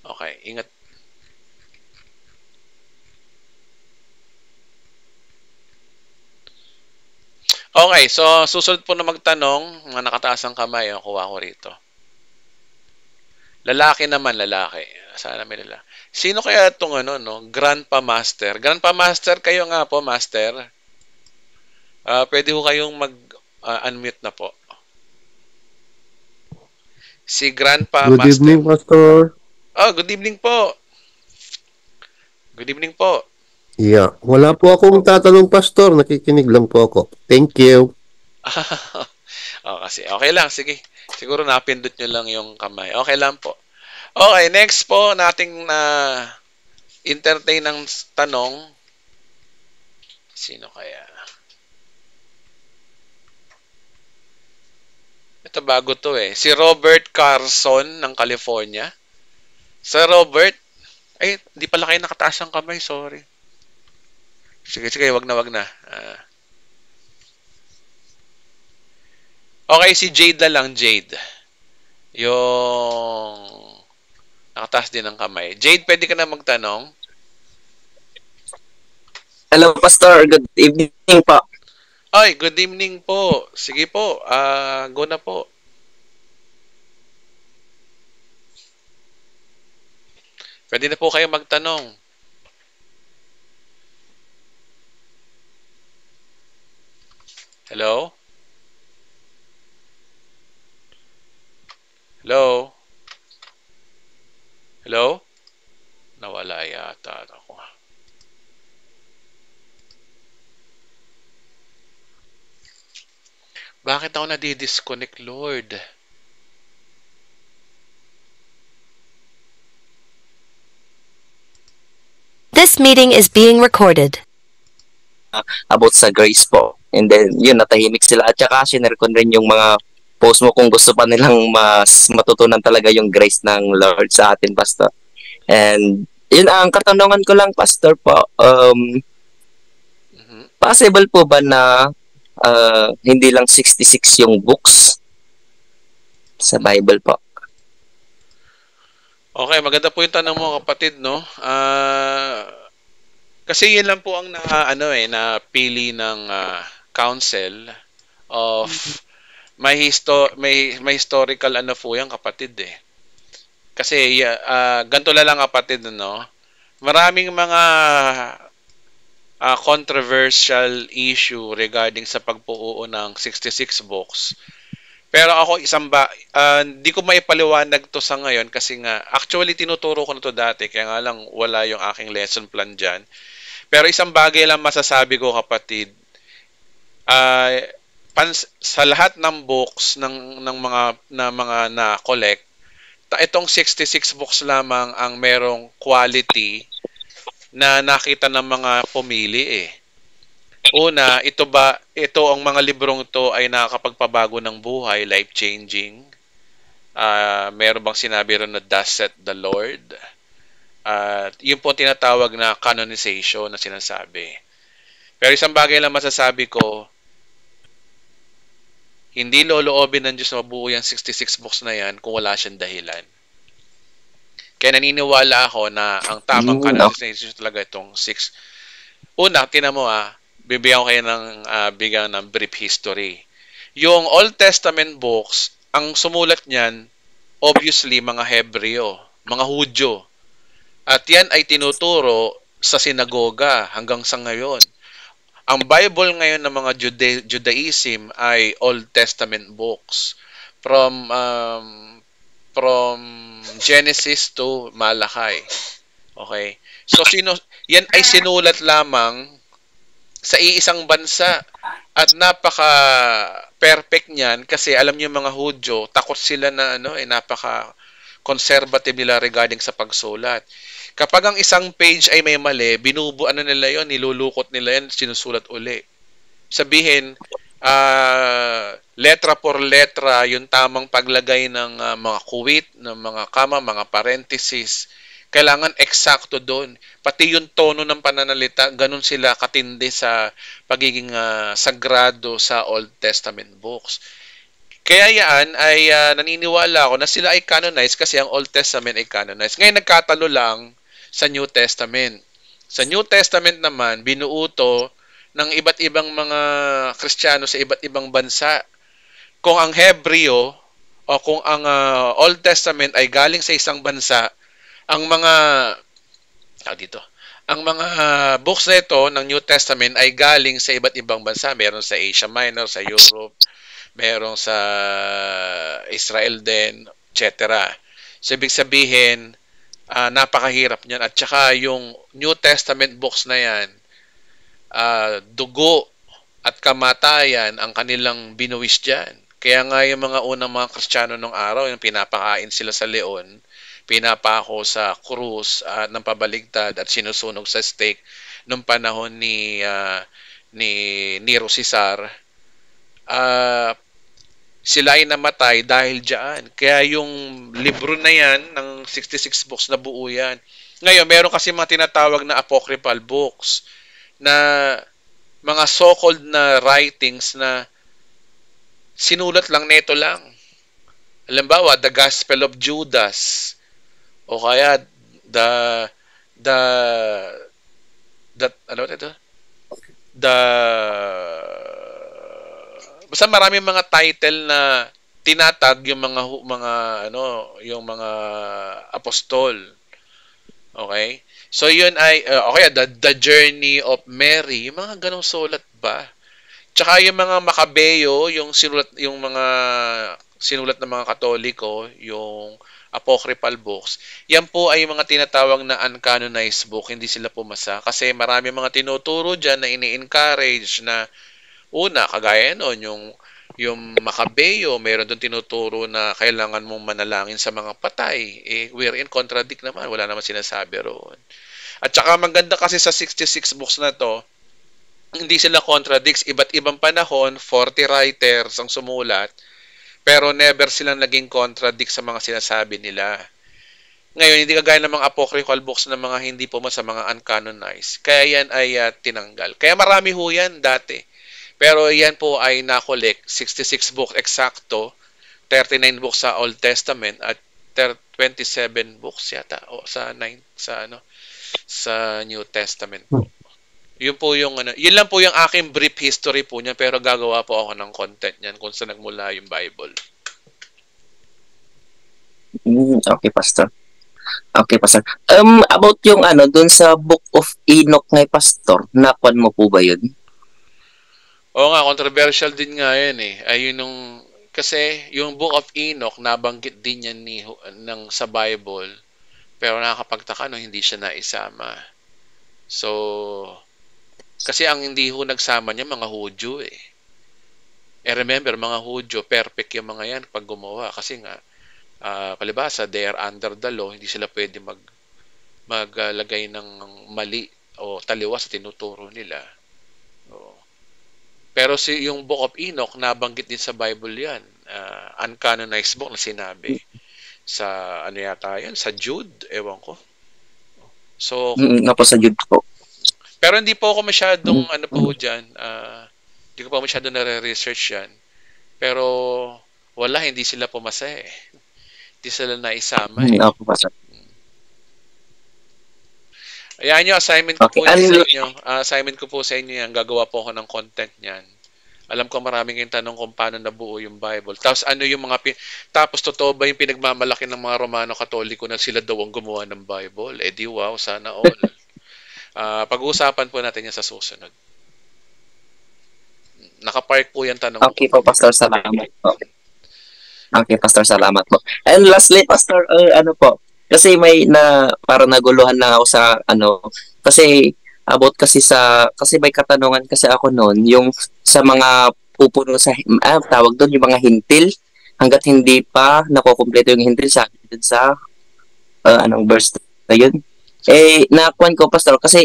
Okay, ingat. Okay, so susunod po na magtanong, mga nakataas ang kamay, oh, kuha ko rito. Lalaki naman, lalaki. Sana may lalaki. Sino kaya itong ano, no? Grandpa Master. Grandpa Master, kayo nga po, Master. Uh, pwede ko kayong mag Uh, unmute na po. Si Grandpa Good Master. evening, Pastor. Oh, good evening po. Good evening po. Yeah. Wala po akong tatanong, Pastor. Nakikinig lang po ako. Thank you. *laughs* oh, kasi okay lang. Sige. Siguro napindot nyo lang yung kamay. Okay lang po. Okay, next po nating na uh, entertain ng tanong. Sino kaya? Ito bago to eh. Si Robert Carson ng California. Sir Robert, ay, hindi pala kayo nakataas ang kamay, sorry. Sige, sige, wag na, wag na. Uh, okay, si Jade na lang, Jade. Yung nakataas din ang kamay. Jade, pwede ka na magtanong. Hello, Pastor. Good evening po. Ay, good evening po. Sige po, uh, go na po. Pwede na po kayo magtanong. Hello? Hello? Hello? Nawala yata ako. Bakit ako nadi-disconnect, Lord? This meeting is being recorded. Uh, about sa grace po. And then, yun, natahimik sila. At saka, sinare rin yung mga post mo kung gusto pa nilang mas matutunan talaga yung grace ng Lord sa atin, Pastor. And, yun ang katanungan ko lang, Pastor po. Um, mm Possible po ba na uh, hindi lang 66 yung books sa Bible po. Okay, maganda po yung tanong mo kapatid, no? Uh, kasi yun lang po ang na, ano eh, na pili ng uh, council of may, histo may, may historical ano po yan kapatid eh. Kasi uh, ganito lang kapatid, no? Maraming mga uh, controversial issue regarding sa pagpuo ng 66 books. Pero ako isang ba, ah, hindi uh, ko maipaliwanag to sa ngayon kasi nga actually tinuturo ko na to dati kaya nga lang wala yung aking lesson plan diyan. Pero isang bagay lang masasabi ko kapatid. Uh, ah, pans- sa lahat ng books ng ng mga na mga na collect, itong 66 books lamang ang merong quality na nakita ng mga pumili eh. Una, ito ba ito ang mga librong to ay nakakapagpabago ng buhay, life changing. Uh, ah, meron bang sinabi ron na Thus said the Lord? At uh, yun po tinatawag na canonization na sinasabi. Pero isang bagay lang masasabi ko, hindi loloobin ng Diyos na mabuo yung 66 books na yan kung wala siyang dahilan. Kaya naniniwala ako na ang tamang mm, no. destination talaga itong 6. Una, tinan mo ah, bibigyan ko kayo ng uh, bigyan ng brief history. Yung Old Testament books, ang sumulat niyan, obviously, mga Hebreo, mga Hudyo. At yan ay tinuturo sa sinagoga hanggang sa ngayon. Ang Bible ngayon ng mga Juda- Judaism ay Old Testament books. From um, from Genesis to Malakay. Okay? So, sino, yan ay sinulat lamang sa iisang bansa. At napaka perfect niyan kasi alam niyo mga Hudyo, takot sila na ano, eh, napaka conservative nila regarding sa pagsulat. Kapag ang isang page ay may mali, binubu ano nila 'yon, nilulukot nila 'yan, sinusulat uli. Sabihin, ah uh, letra por letra yung tamang paglagay ng uh, mga kuwit, ng mga kama, mga parenthesis. Kailangan eksakto doon. Pati yung tono ng pananalita, ganun sila katindi sa pagiging uh, sagrado sa Old Testament books. Kaya yan ay uh, naniniwala ako na sila ay canonized kasi ang Old Testament ay canonized. Ngayon nagkatalo lang sa New Testament. Sa New Testament naman, binuuto ng iba't ibang mga Kristiyano sa iba't ibang bansa kung ang Hebreo o kung ang uh, Old Testament ay galing sa isang bansa, ang mga oh, dito, ang mga books na ito ng New Testament ay galing sa iba't ibang bansa. Meron sa Asia Minor, sa Europe, meron sa Israel din, etc. So, ibig sabihin, uh, napakahirap niyan. At saka yung New Testament books na yan, uh, dugo at kamatayan ang kanilang binuwis diyan. Kaya nga yung mga unang mga Kristiyano nung araw, yung pinapakain sila sa leon, pinapako sa krus uh, ng pabaligtad at sinusunog sa stake nung panahon ni uh, ni Nero Caesar. Uh, ah, sila ay namatay dahil diyan. Kaya yung libro na yan, ng 66 books na buo yan. Ngayon, meron kasi mga tinatawag na apocryphal books na mga so-called na writings na sinulat lang neto lang. Halimbawa, the Gospel of Judas o kaya the the that ano ito? The basta marami mga title na tinatag yung mga mga ano, yung mga apostol. Okay? So yun ay uh, okay, the, the journey of Mary, yung mga ganong sulat ba? Tsaka yung mga Makabeyo, yung sinulat yung mga sinulat ng mga Katoliko, yung apocryphal books, yan po ay mga tinatawag na uncanonized book, hindi sila pumasa. Kasi marami mga tinuturo diyan na ini-encourage na una, kagaya nun, yung, yung Makabeyo, meron doon tinuturo na kailangan mong manalangin sa mga patay. Eh, we're in contradict naman, wala naman sinasabi roon. At saka maganda kasi sa 66 books na to, hindi sila contradicts. Iba't ibang panahon, 40 writers ang sumulat, pero never silang naging contradict sa mga sinasabi nila. Ngayon, hindi kagaya ng mga apocryphal books na mga hindi po sa mga uncanonized. Kaya yan ay uh, tinanggal. Kaya marami ho yan dati. Pero yan po ay nakolek 66 books eksakto, 39 books sa Old Testament at 27 books yata o sa 9 sa ano sa New Testament po. Yun po yung ano, yun lang po yung aking brief history po niya pero gagawa po ako ng content niyan kung saan nagmula yung Bible. Mm, okay, pastor. Okay, pastor. Um about yung ano doon sa Book of Enoch ngay pastor, nakuan mo po ba yun? Oo nga, controversial din nga yan eh. Ayun nung kasi yung Book of Enoch nabanggit din yan ni ng sa Bible pero nakakapagtaka no hindi siya naisama. So, kasi ang hindi ho nagsama niya, mga Hudyo eh. Eh remember, mga Hudyo, perfect yung mga yan pag gumawa. Kasi nga, uh, palibasa, they are under the law, hindi sila pwede mag maglagay ng mali o taliwas sa tinuturo nila. Oo. Pero si yung Book of Enoch, nabanggit din sa Bible yan. Uh, uncanonized book na sinabi. Sa, ano yata yan? Sa Jude? Ewan ko. So, mm, mm napa Jude ko. Pero hindi po ako masyadong mm. ano po diyan, uh, ah, hindi ko pa masyado na research 'yan. Pero wala hindi sila pumasa eh. Hindi sila naisama. Eh. Hindi ako pumasa. Ayan yung assignment ko okay. po sa ano inyo. Uh, assignment ko po sa inyo yan. Gagawa po ako ng content niyan. Alam ko maraming yung tanong kung paano nabuo yung Bible. Tapos ano yung mga pin- tapos totoo ba yung pinagmamalaki ng mga Romano Katoliko na sila daw ang gumawa ng Bible? Eh di wow, sana all. Uh, pag-uusapan po natin yan sa susunod. Nakapark po yung tanong. Okay po, Pastor. Salamat po. Okay, Pastor. Salamat po. And lastly, Pastor, uh, ano po, kasi may na para naguluhan lang ako sa ano kasi about kasi sa kasi may katanungan kasi ako noon yung sa mga pupuno sa ah, tawag doon yung mga hintil hangga't hindi pa nakukumpleto yung hintil sa sa uh, anong verse na yun eh, nakuan ko, Pastor, kasi,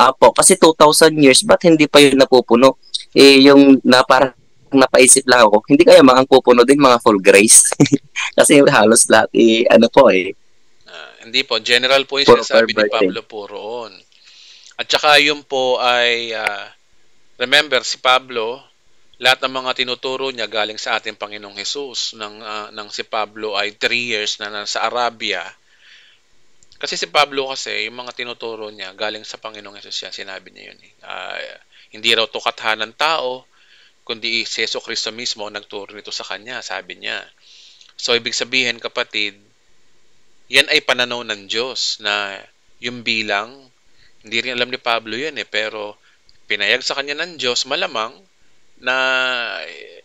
apo, kasi 2,000 years, ba't hindi pa yun napupuno? Eh, yung na parang napaisip lang ako, hindi kaya mga pupuno din mga full grace. *laughs* kasi halos lahat, eh, ano po eh. Uh, hindi po, general po yung sinasabi ni Pablo po roon. At saka yun po ay, uh, remember, si Pablo, lahat ng mga tinuturo niya galing sa ating Panginoong Hesus nang uh, nang si Pablo ay 3 years na nasa Arabia kasi si Pablo kasi, yung mga tinuturo niya, galing sa Panginoong Yesus yan, sinabi niya yun. Eh. Uh, hindi raw to ng tao, kundi si Yeso Kristo mismo ang nagturo nito sa kanya, sabi niya. So, ibig sabihin kapatid, yan ay pananaw ng Diyos na yung bilang, hindi rin alam ni Pablo yun eh, pero pinayag sa kanya ng Diyos, malamang, na eh,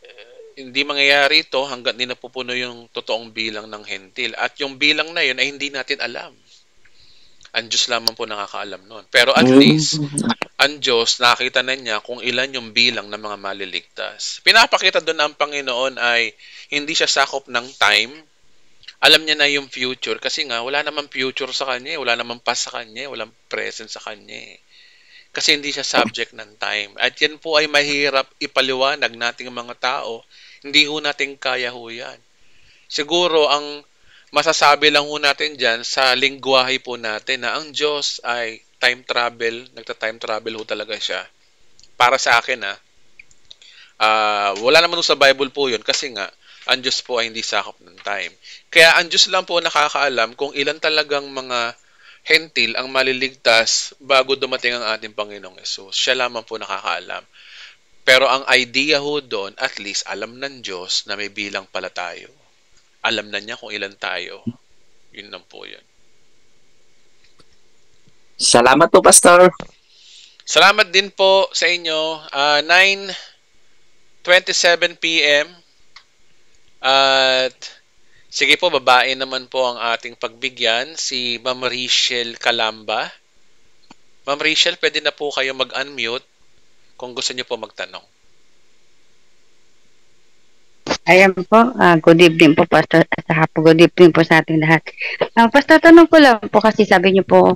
hindi mangyayari ito hanggang hindi napupuno yung totoong bilang ng hentil. At yung bilang na yun ay hindi natin alam ang Diyos lamang po nakakaalam noon. Pero at mm-hmm. least, ang Diyos nakita na niya kung ilan yung bilang ng mga maliligtas. Pinapakita doon ang Panginoon ay hindi siya sakop ng time. Alam niya na yung future kasi nga wala namang future sa kanya, eh. wala namang past sa kanya, eh. walang present sa kanya. Eh. Kasi hindi siya subject ng time. At yan po ay mahirap ipaliwanag nating mga tao. Hindi ho natin kaya ho yan. Siguro ang masasabi lang po natin dyan sa lingwahe po natin na ang Diyos ay time travel, nagta-time travel ho talaga siya. Para sa akin ha, uh, ah, wala naman sa Bible po yun kasi nga, ang Diyos po ay hindi sakop ng time. Kaya ang Diyos lang po nakakaalam kung ilan talagang mga hentil ang maliligtas bago dumating ang ating Panginoong Yesus. Siya lamang po nakakaalam. Pero ang idea ho doon, at least alam ng Diyos na may bilang pala tayo alam na niya kung ilan tayo. Yun lang po yun. Salamat po, Pastor. Salamat din po sa inyo. Uh, 9.27 p.m. At sige po, babae naman po ang ating pagbigyan, si Ma'am Richelle Calamba. Ma'am Richelle, pwede na po kayo mag-unmute kung gusto niyo po magtanong. Ayan po, uh, good evening po Pastor at saka good evening po sa ating lahat. Uh, Pastor, tanong ko lang po kasi sabi niyo po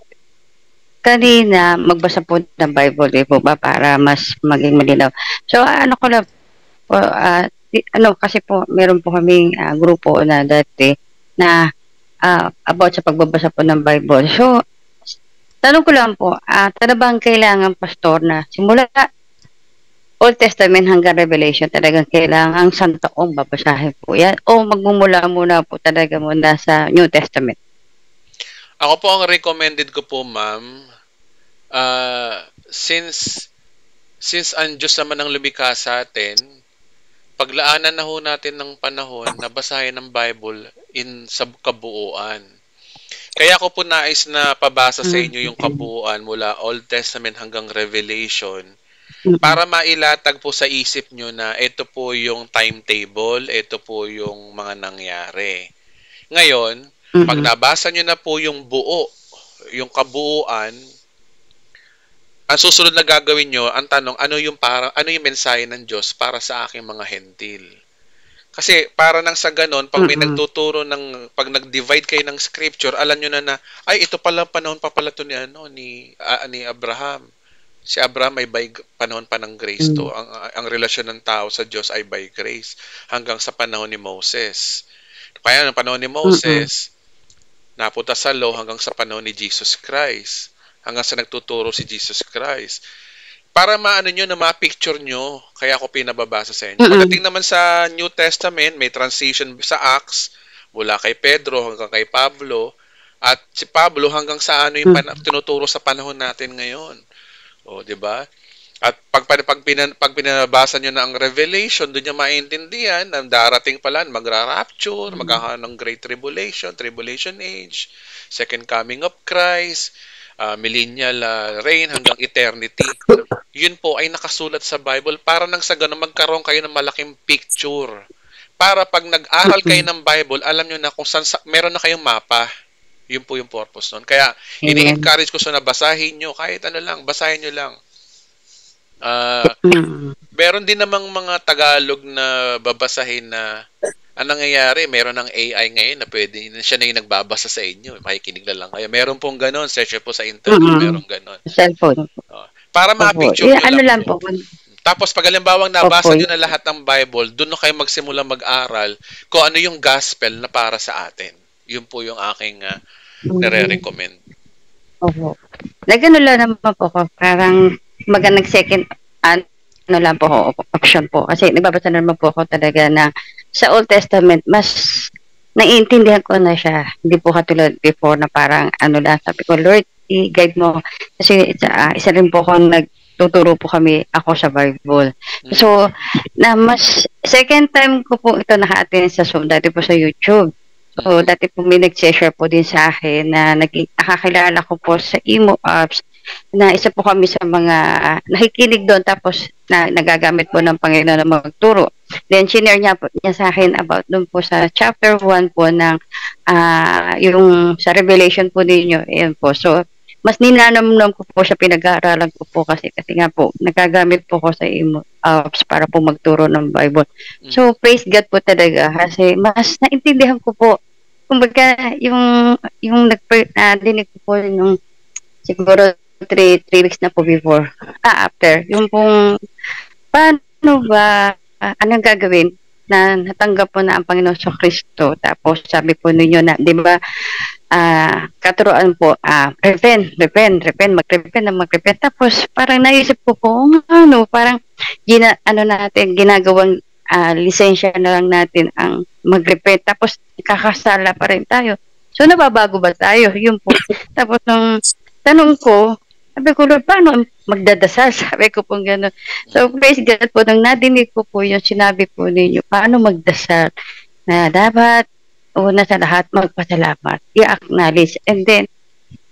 kanina magbasa po ng Bible eh, po ba para mas maging malinaw. So uh, ano ko lang po, uh, ah, di, ano kasi po meron po kaming uh, grupo na dati na uh, about sa pagbabasa po ng Bible. So tanong ko lang po, uh, talagang kailangan pastor na simula Old Testament hanggang Revelation talagang kailangan ang santoong babasahin po yan o magmumula muna po talaga muna sa New Testament? Ako po ang recommended ko po ma'am uh, since since ang Diyos naman ang lumikha sa atin paglaanan na ho natin ng panahon na basahin ang Bible in sa kabuuan. Kaya ko po nais na pabasa sa mm. inyo yung kabuuan mula Old Testament hanggang Revelation para mailatag po sa isip nyo na ito po yung timetable, ito po yung mga nangyari. Ngayon, mm-hmm. pag nabasa nyo na po yung buo, yung kabuuan, ang susunod na gagawin nyo, ang tanong, ano yung, para, ano yung mensahe ng Diyos para sa aking mga hentil? Kasi para nang sa ganun, pag may mm-hmm. nagtuturo ng, pag nag-divide kayo ng scripture, alam nyo na na, ay, ito pala panahon pa pala to ni, ano, ni, uh, ni Abraham si Abraham ay by panahon pa ng grace to. Mm. Ang ang relasyon ng tao sa Diyos ay by grace hanggang sa panahon ni Moses. Kaya ng panahon ni Moses, napunta sa law hanggang sa panahon ni Jesus Christ, hanggang sa nagtuturo si Jesus Christ. Para maano nyo na ma-picture nyo, kaya ako pinababasa sa inyo. Pagdating naman sa New Testament, may transition sa Acts, mula kay Pedro hanggang kay Pablo, at si Pablo hanggang sa ano yung mm. pan- tinuturo sa panahon natin ngayon. O, oh, di ba? At pag, pag, pag, pinabasa nyo na ang revelation, doon nyo maintindihan na darating pala, magra-rapture, mm-hmm. magkakaroon ng Great Tribulation, Tribulation Age, Second Coming of Christ, uh, millennial uh, reign hanggang eternity. Yun po ay nakasulat sa Bible para nang sa ganun magkaroon kayo ng malaking picture. Para pag nag-aral kayo ng Bible, alam nyo na kung saan, meron na kayong mapa. Yun po yung purpose nun. Kaya, ini-encourage ko sa nabasahin nyo, kahit ano lang, basahin nyo lang. Uh, meron din namang mga Tagalog na babasahin na ang nangyayari, meron ng AI ngayon na pwede, siya na yung nagbabasa sa inyo, makikinig na lang kayo. Meron pong ganon, search po sa internet, mm-hmm. meron ganon. Cellphone. Oh. Para Opo. ma-picture yeah, ano lang po. po. Tapos pag alimbawang nabasa okay. nyo na lahat ng Bible, doon na kayo magsimula mag-aral kung ano yung gospel na para sa atin. Yun po yung aking uh, nare-recommend. Opo. Nagano lang naman po ko. Parang magandang second ano lang po ko, option po. Kasi nagbabasa naman po ako talaga na sa Old Testament, mas naiintindihan ko na siya. Hindi po katulad before na parang ano lang. Sabi ko, Lord, i-guide mo. Kasi uh, isa rin po ako nag tuturo po kami ako sa Bible. Mm. So, na mas second time ko po ito naka-attend sa Zoom dati po sa YouTube. So, dati po may nag-share po din sa akin na naging, nakakilala ko po sa Imo Apps na isa po kami sa mga nakikinig doon tapos na nagagamit po ng Panginoon na magturo. Then, shinare niya, po, niya sa akin about doon po sa chapter 1 po ng uh, yung sa revelation po ninyo. Ayan po. So, mas ninanamnam ko po siya pinag-aaralan ko po kasi kasi nga po nagagamit po ko sa imo apps para po magturo ng Bible. Mm. So praise God po talaga kasi mas naintindihan ko po kumbaga, yung, yung nag-per, ah, dinig po nung siguro 3, 3 weeks na po before, ah, after, yung pong, paano ba, uh, anong gagawin na natanggap po na ang Panginoon sa Kristo. Tapos sabi po ninyo na, di ba, uh, ah, katuroan po, uh, repent, repent, repent, mag-repent na mag-repent. Tapos parang naisip ko po, oh, ano, parang gina, ano natin, ginagawang uh, lisensya na lang natin ang mag-repent. Tapos, kakasala pa rin tayo. So, nababago ba tayo? *laughs* Yun po. Tapos, nung tanong ko, sabi ko, Lord, paano magdadasal? *laughs* Sabi ko po gano'n. So, praise God po, nang nadinig ko po yung sinabi po ninyo, paano magdasal? Na dapat, una sa lahat, magpasalamat. I-acknowledge. And then,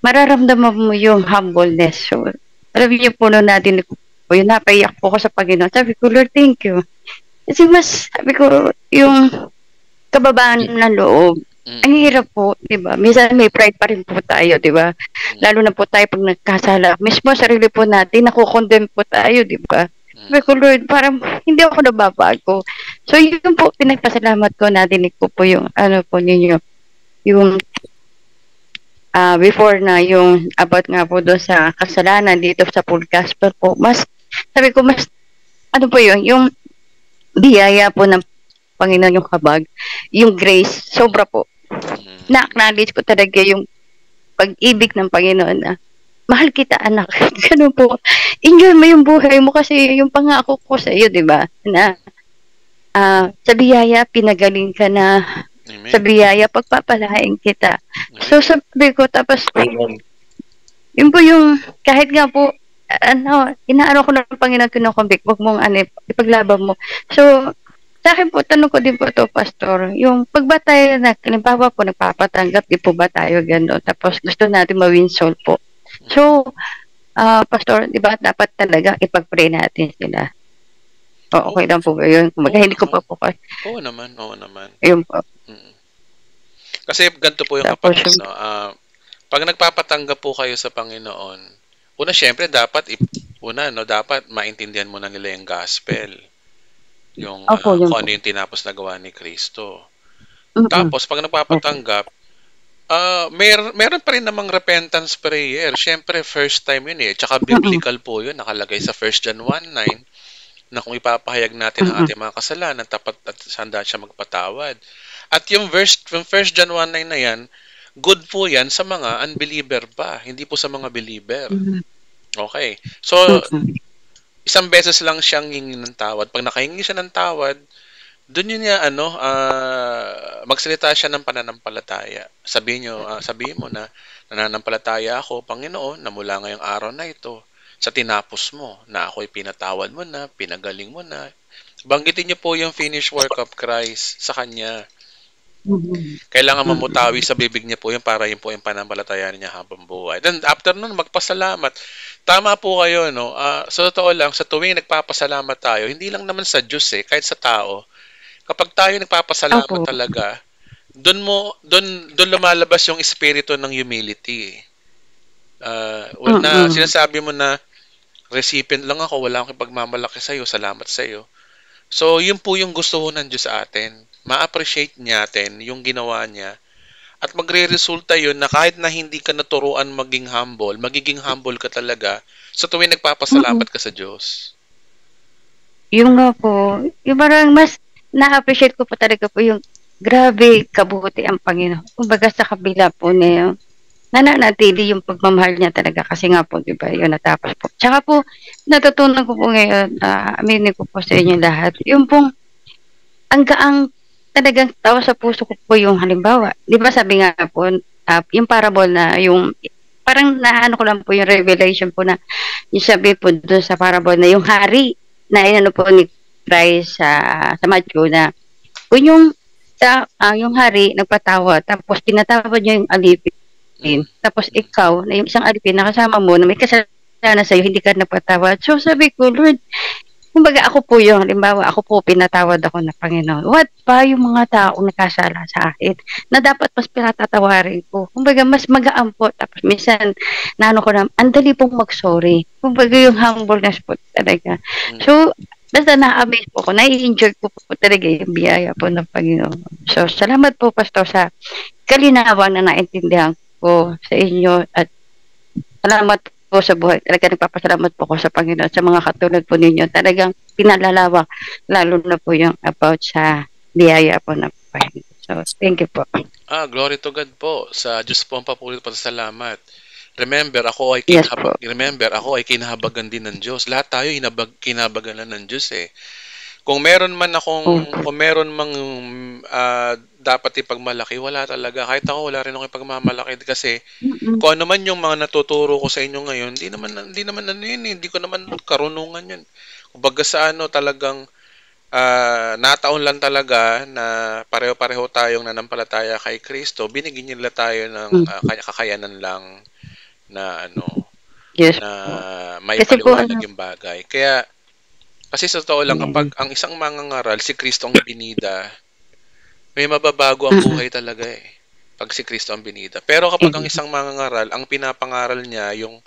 mararamdaman mo yung humbleness. So, alam niyo po nung nadinig ko po, yun, napaiyak po ko sa Panginoon. Sabi ko, Lord, thank you. Kasi mas, sabi ko, yung kababaan ng loob, Mm. Ang hirap po, 'di ba? Minsan may pride pa rin po tayo, 'di ba? Mm. Lalo na po tayo pag nagkasala. Mismo sarili po natin, nako-condemn po tayo, 'di ba? Mm. Sabi ko, Lord, parang hindi ako nababago. So, yun po, pinagpasalamat ko natin ko po yung, ano po ninyo, yung uh, before na yung about nga po doon sa kasalanan dito sa podcast, pero po, mas, sabi ko, mas, ano po yun, yung biyaya po ng Panginoon yung kabag, yung grace, sobra po. Mm-hmm. Na-acknowledge ko talaga yung pag-ibig ng Panginoon na mahal kita anak. *laughs* Ganun po. Enjoy mo yung buhay mo kasi yung pangako ko sa iyo, 'di ba? Na uh, sa biyaya pinagaling ka na. Amen. Sa biyaya pagpapalain kita. Amen. So sabi ko tapos Amen. Yun po yung kahit nga po ano, inaano ko ng Panginoon kinukumbik, wag mong ano, ipaglaban mo. So, sa akin po, tanong ko din po to Pastor, yung pagbatay na, kalimbawa po, nagpapatanggap, di po ba tayo gano'n? Tapos gusto natin ma-win soul po. So, uh, Pastor, di ba dapat talaga ipag-pray natin sila? O, okay lang po yun? Kumbaga, hindi ko pa po. Oo naman, oo naman. Ayun po. hmm Kasi ganito po yung Tapos, kapatid, no? Uh, pag nagpapatanggap po kayo sa Panginoon, una syempre dapat una no dapat maintindihan mo muna nila yung gospel. Yung Opo, uh, kung ano yung tinapos na gawa ni Kristo. Mm-mm. Tapos pag nagpapatanggap, uh, ah, mer meron pa rin namang repentance prayer. Syempre first time yun eh. Tsaka biblical po yun nakalagay sa 1 John 1:9 na kung ipapahayag natin ang ating mga kasalanan, tapat at handa siya magpatawad. At yung verse, yung 1 John 1.9 na yan, good po yan sa mga unbeliever pa, hindi po sa mga believer. Mm-hmm. Okay. So, isang beses lang siyang hingi ng tawad. Pag nakahingi siya ng tawad, doon yun niya ano, uh, magsalita siya ng pananampalataya. Sabihin niyo, uh, sabihin mo na nananampalataya ako, Panginoon, na mula ngayong araw na ito sa tinapos mo, na ako'y pinatawad mo na, pinagaling mo na. Banggitin niyo po yung finished work of Christ sa kanya. Mm-hmm. Kailangan mm-hmm. mamutawi sa bibig niya po yun para yun po yung panambalatayan niya habang buhay. Then after nun, magpasalamat. Tama po kayo, no? Uh, sa totoo lang, sa tuwing nagpapasalamat tayo, hindi lang naman sa Diyos eh, kahit sa tao, kapag tayo nagpapasalamat Apo. talaga, doon mo doon doon lumalabas yung espiritu ng humility. Eh. Uh, ah, well, na mm-hmm. sinasabi mo na recipient lang ako, wala akong pagmamalaki sa iyo, salamat sa iyo. So, yun po yung gusto ho ng Diyos sa atin ma-appreciate natin yung ginawa niya at magre-resulta yun na kahit na hindi ka naturuan maging humble, magiging humble ka talaga sa tuwing nagpapasalamat ka sa Diyos. Yung nga po, yung parang mas na-appreciate ko po talaga po yung grabe kabuti ang Panginoon. Kumbaga sa kabila po na yung nananatili yung pagmamahal niya talaga kasi nga po, di ba, yun natapos po. Tsaka po, natutunan ko po ngayon, uh, aminin ko po sa inyo lahat, yung pong ang gaang talagang tawa sa puso ko po yung halimbawa. Di ba sabi nga po, uh, yung parable na yung parang naano ko lang po yung revelation po na yung sabi po doon sa parable na yung hari na inano po ni Christ sa sa Matthew na kung yung uh, yung hari nagpatawa tapos pinatawad niya yung alipin tapos ikaw na yung isang alipin na kasama mo na may kasalanan sa iyo hindi ka nagpatawad so sabi ko Lord Kumbaga ako po yun, halimbawa ako po pinatawad ako na Panginoon. What pa yung mga taong nakasala sa akin na dapat mas pinatatawarin ko. Kumbaga mas magaan po. Tapos minsan, naano ko na, ang dali pong mag-sorry. Kumbaga yung humbleness po talaga. Mm. So, basta na-amaze po ako, nai-enjoy po po talaga yung biyaya po ng Panginoon. So, salamat po, Pastor, sa kalinawan na naintindihan ko sa inyo at salamat po po sa buhay. Talaga nagpapasalamat po ako sa Panginoon sa mga katulad po ninyo. Talagang pinalalawak, lalo na po yung about sa biyaya po na Panginoon. So, thank you po. Ah, glory to God po. Sa Diyos po ang papulit pasasalamat. Remember, ako ay kinahabag, yes, remember, ako ay kinahabagan din ng Diyos. Lahat tayo hinabag, kinahabagan na ng Diyos eh. Kung meron man akong, oh. kung meron mang uh, dapat ipagmalaki, wala talaga. Kahit ako, wala rin akong ipagmamalaki kasi mm-hmm. kung ano man yung mga natuturo ko sa inyo ngayon, hindi naman, hindi naman ano yun, hindi eh. ko naman karunungan yun. Kumbaga sa ano, talagang uh, nataon lang talaga na pareho-pareho tayong nanampalataya kay Kristo, binigyan nila tayo ng uh, kakayanan lang na ano, yes. na may kasi paliwanag po, ano- yung bagay. Kaya, kasi sa totoo lang, mm. kapag ang isang mangangaral, si Kristo ang binida, may mababago ang *clears throat* buhay talaga eh pag si Kristo ang binida. Pero kapag ang mm-hmm. isang mangangaral, ang pinapangaral niya yung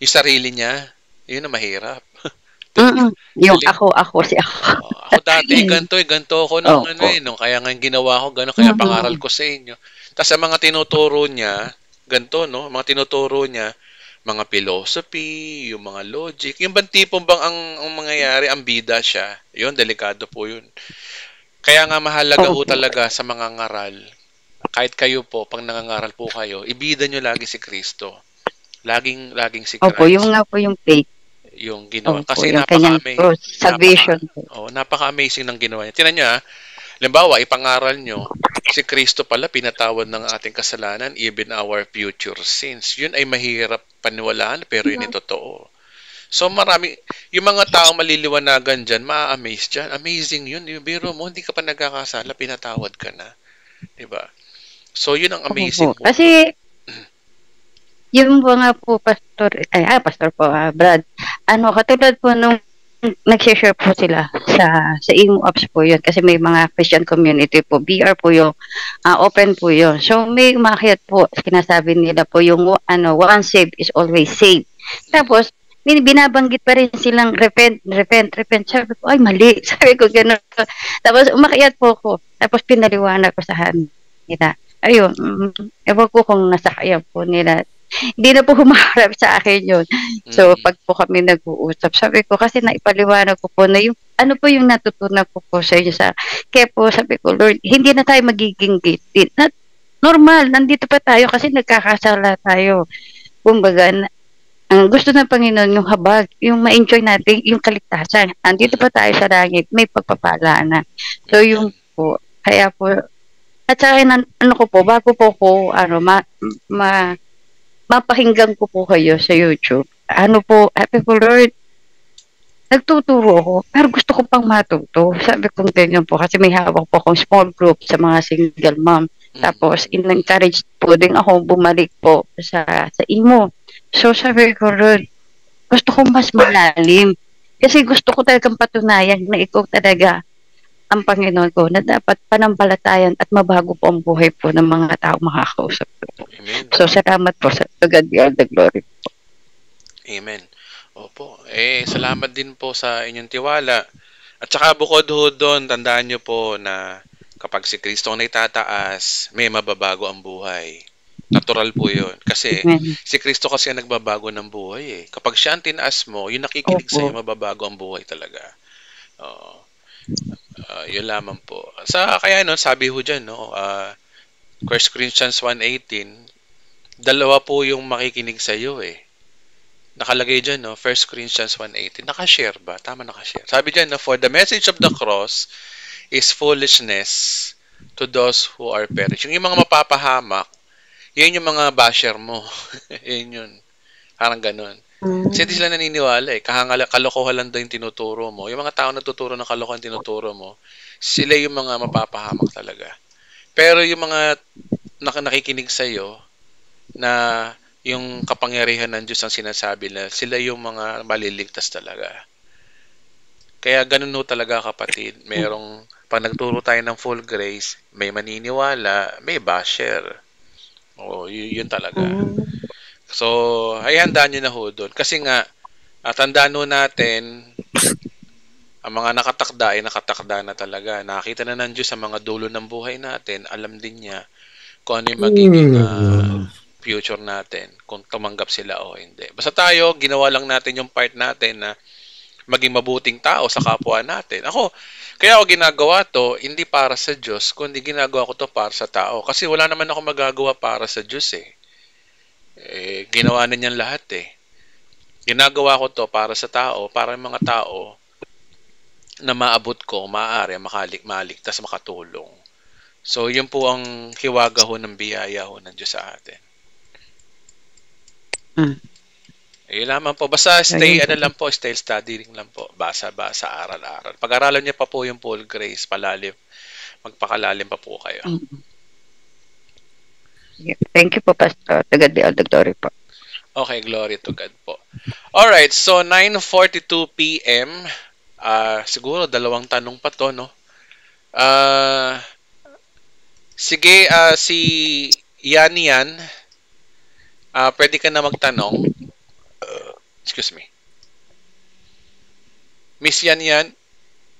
yung sarili niya, yun na mahirap. *laughs* Yung Dali. ako, ako, si ako. Oh, ako dati, *clears throat* ganto eh, ganito ako nung oh, ano oh. eh, nung kaya nga ginawa ko, gano'n, kaya mm pangaral ko sa inyo. Tapos ang mga tinuturo niya, ganto no? Mga tinuturo niya, mga philosophy, yung mga logic, yung bang tipong bang ang, ang mangyayari, ang bida siya. Yun, delikado po yun. Kaya nga mahalaga oh, talaga sa mga ngaral, kahit kayo po, pag nangangaral po kayo, ibida nyo lagi si Kristo. Laging, laging si Christ. Opo, yun nga po yung faith. Yung ginawa. Opo, Kasi napaka-amazing. Oh, salvation. Napaka, oh, napaka-amazing ng ginawa niya. Tinan nyo ah. ha, limbawa, ipangaral nyo, si Kristo pala pinatawad ng ating kasalanan, even our future sins. Yun ay mahirap paniwalaan, pero yun ay totoo. So marami, yung mga tao maliliwanagan dyan, ma-amaze dyan. Amazing yun. biro mo, hindi ka pa nagkakasala, pinatawad ka na. ba? Diba? So yun ang amazing. Opo. Po. Kasi, yung po nga po, Pastor, ay, ay ah, Pastor po, ah, Brad, ano, katulad po nung nag-share po sila sa sa imo apps po yun kasi may mga Christian community po BR po yung uh, open po yun so may umakyat po sinasabi nila po yung ano one save is always safe tapos binabanggit pa rin silang repent, repent, repent. Sabi ko, ay mali. *laughs* Sabi ko, gano'n. Tapos umakyat po ko. Tapos pinaliwanag ko sa nila. Ayun, mm, ewan ko kung nasakyan po nila. Hindi na po *laughs* humaharap sa akin yon So, mm. pag po kami nag-uusap, sabi ko, kasi naipaliwanag ko po na yung, ano po yung natutunan ko po sa inyo sa, kaya po sabi ko, Lord, hindi na tayo magiging guilty. normal, nandito pa tayo kasi nagkakasala tayo. Kumbaga, ang ah, gusto ng Panginoon yung habag, yung ma-enjoy natin, yung kaligtasan. Andito pa tayo sa langit, may pagpapala na. So, yung po, kaya po, at saka, ano ko po, bago po ko, ano, ma, ma, mapahinggan ko po kayo sa YouTube. Ano po, Happy po Lord, nagtuturo ako, pero gusto ko pang matuto. Sabi ko ganyan po, kasi may hawak po akong small group sa mga single mom. Mm. Tapos, in-encourage po din ako bumalik po sa, sa imo. So, sabi ko rin, gusto ko mas malalim. Kasi gusto ko talagang patunayan na ikaw talaga ang Panginoon ko na dapat panampalatayan at mabago po ang buhay po ng mga tao makakausap ko. Amen. So, salamat po sa to God be all the glory po. Amen. Opo. Eh, salamat din po sa inyong tiwala. At saka bukod ho doon, tandaan nyo po na kapag si Kristo ang itataas, may mababago ang buhay. Natural po yun. Kasi Amen. si Kristo kasi ang nagbabago ng buhay eh. Kapag siya ang tinaas mo, yung nakikinig sa iyo, mababago ang buhay talaga. Oh. Uh, yun lamang po. Sa, kaya no, sabi ho dyan, no, uh, ah, 1 Corinthians 1.18, dalawa po yung makikinig sa iyo eh. Nakalagay dyan, no, 1 Corinthians 1.18. Nakashare ba? Tama nakashare. Sabi dyan, no, for the message of the cross is foolishness to those who are perishing. Yung mga mapapahamak, yan yung mga basher mo. *laughs* yan yun. Parang ganun. Mm-hmm. sila naniniwala eh. Kahangala, kalokohan lang daw yung tinuturo mo. Yung mga tao na tuturo ng kalokohan tinuturo mo, sila yung mga mapapahamak talaga. Pero yung mga nak- nakikinig sa'yo na yung kapangyarihan ng Diyos ang sinasabi na sila yung mga maliligtas talaga. Kaya ganun no talaga kapatid. Merong, pag nagturo tayo ng full grace, may maniniwala, may basher. Oo, y- yun talaga. Mm. So, ay handaan nyo na ho doon. Kasi nga, at tandaan natin, ang mga nakatakda ay nakatakda na talaga. Nakita na ng Diyos sa mga dulo ng buhay natin. Alam din niya kung ano yung magiging uh, future natin. Kung tumanggap sila o hindi. Basta tayo, ginawa lang natin yung part natin na maging mabuting tao sa kapwa natin. Ako, kaya ako ginagawa to, hindi para sa Diyos, kundi ginagawa ko to para sa tao. Kasi wala naman ako magagawa para sa Diyos eh. eh ginawa na niyan lahat eh. Ginagawa ko to para sa tao, para yung mga tao na maabot ko, maaari, makalik, malik, tas makatulong. So, yun po ang hiwaga ho ng biyaya ho ng Diyos sa atin. Mm. Ayun lamang po. Basta stay, Ayun. ano lang po, stay studying lang po. Basa, basa, aral-aral. Pag-aralan niya pa po yung Paul Grace, palalim. Magpakalalim pa po kayo. Mm. Yeah. Thank you po, Pastor. To God be all glory po. Okay, glory to God po. All right, so 9:42 PM. Uh, siguro dalawang tanong pa 'to, no? Uh, sige, uh, si Yan Yan, uh, pwede ka na magtanong. Excuse me. Miss yan yan?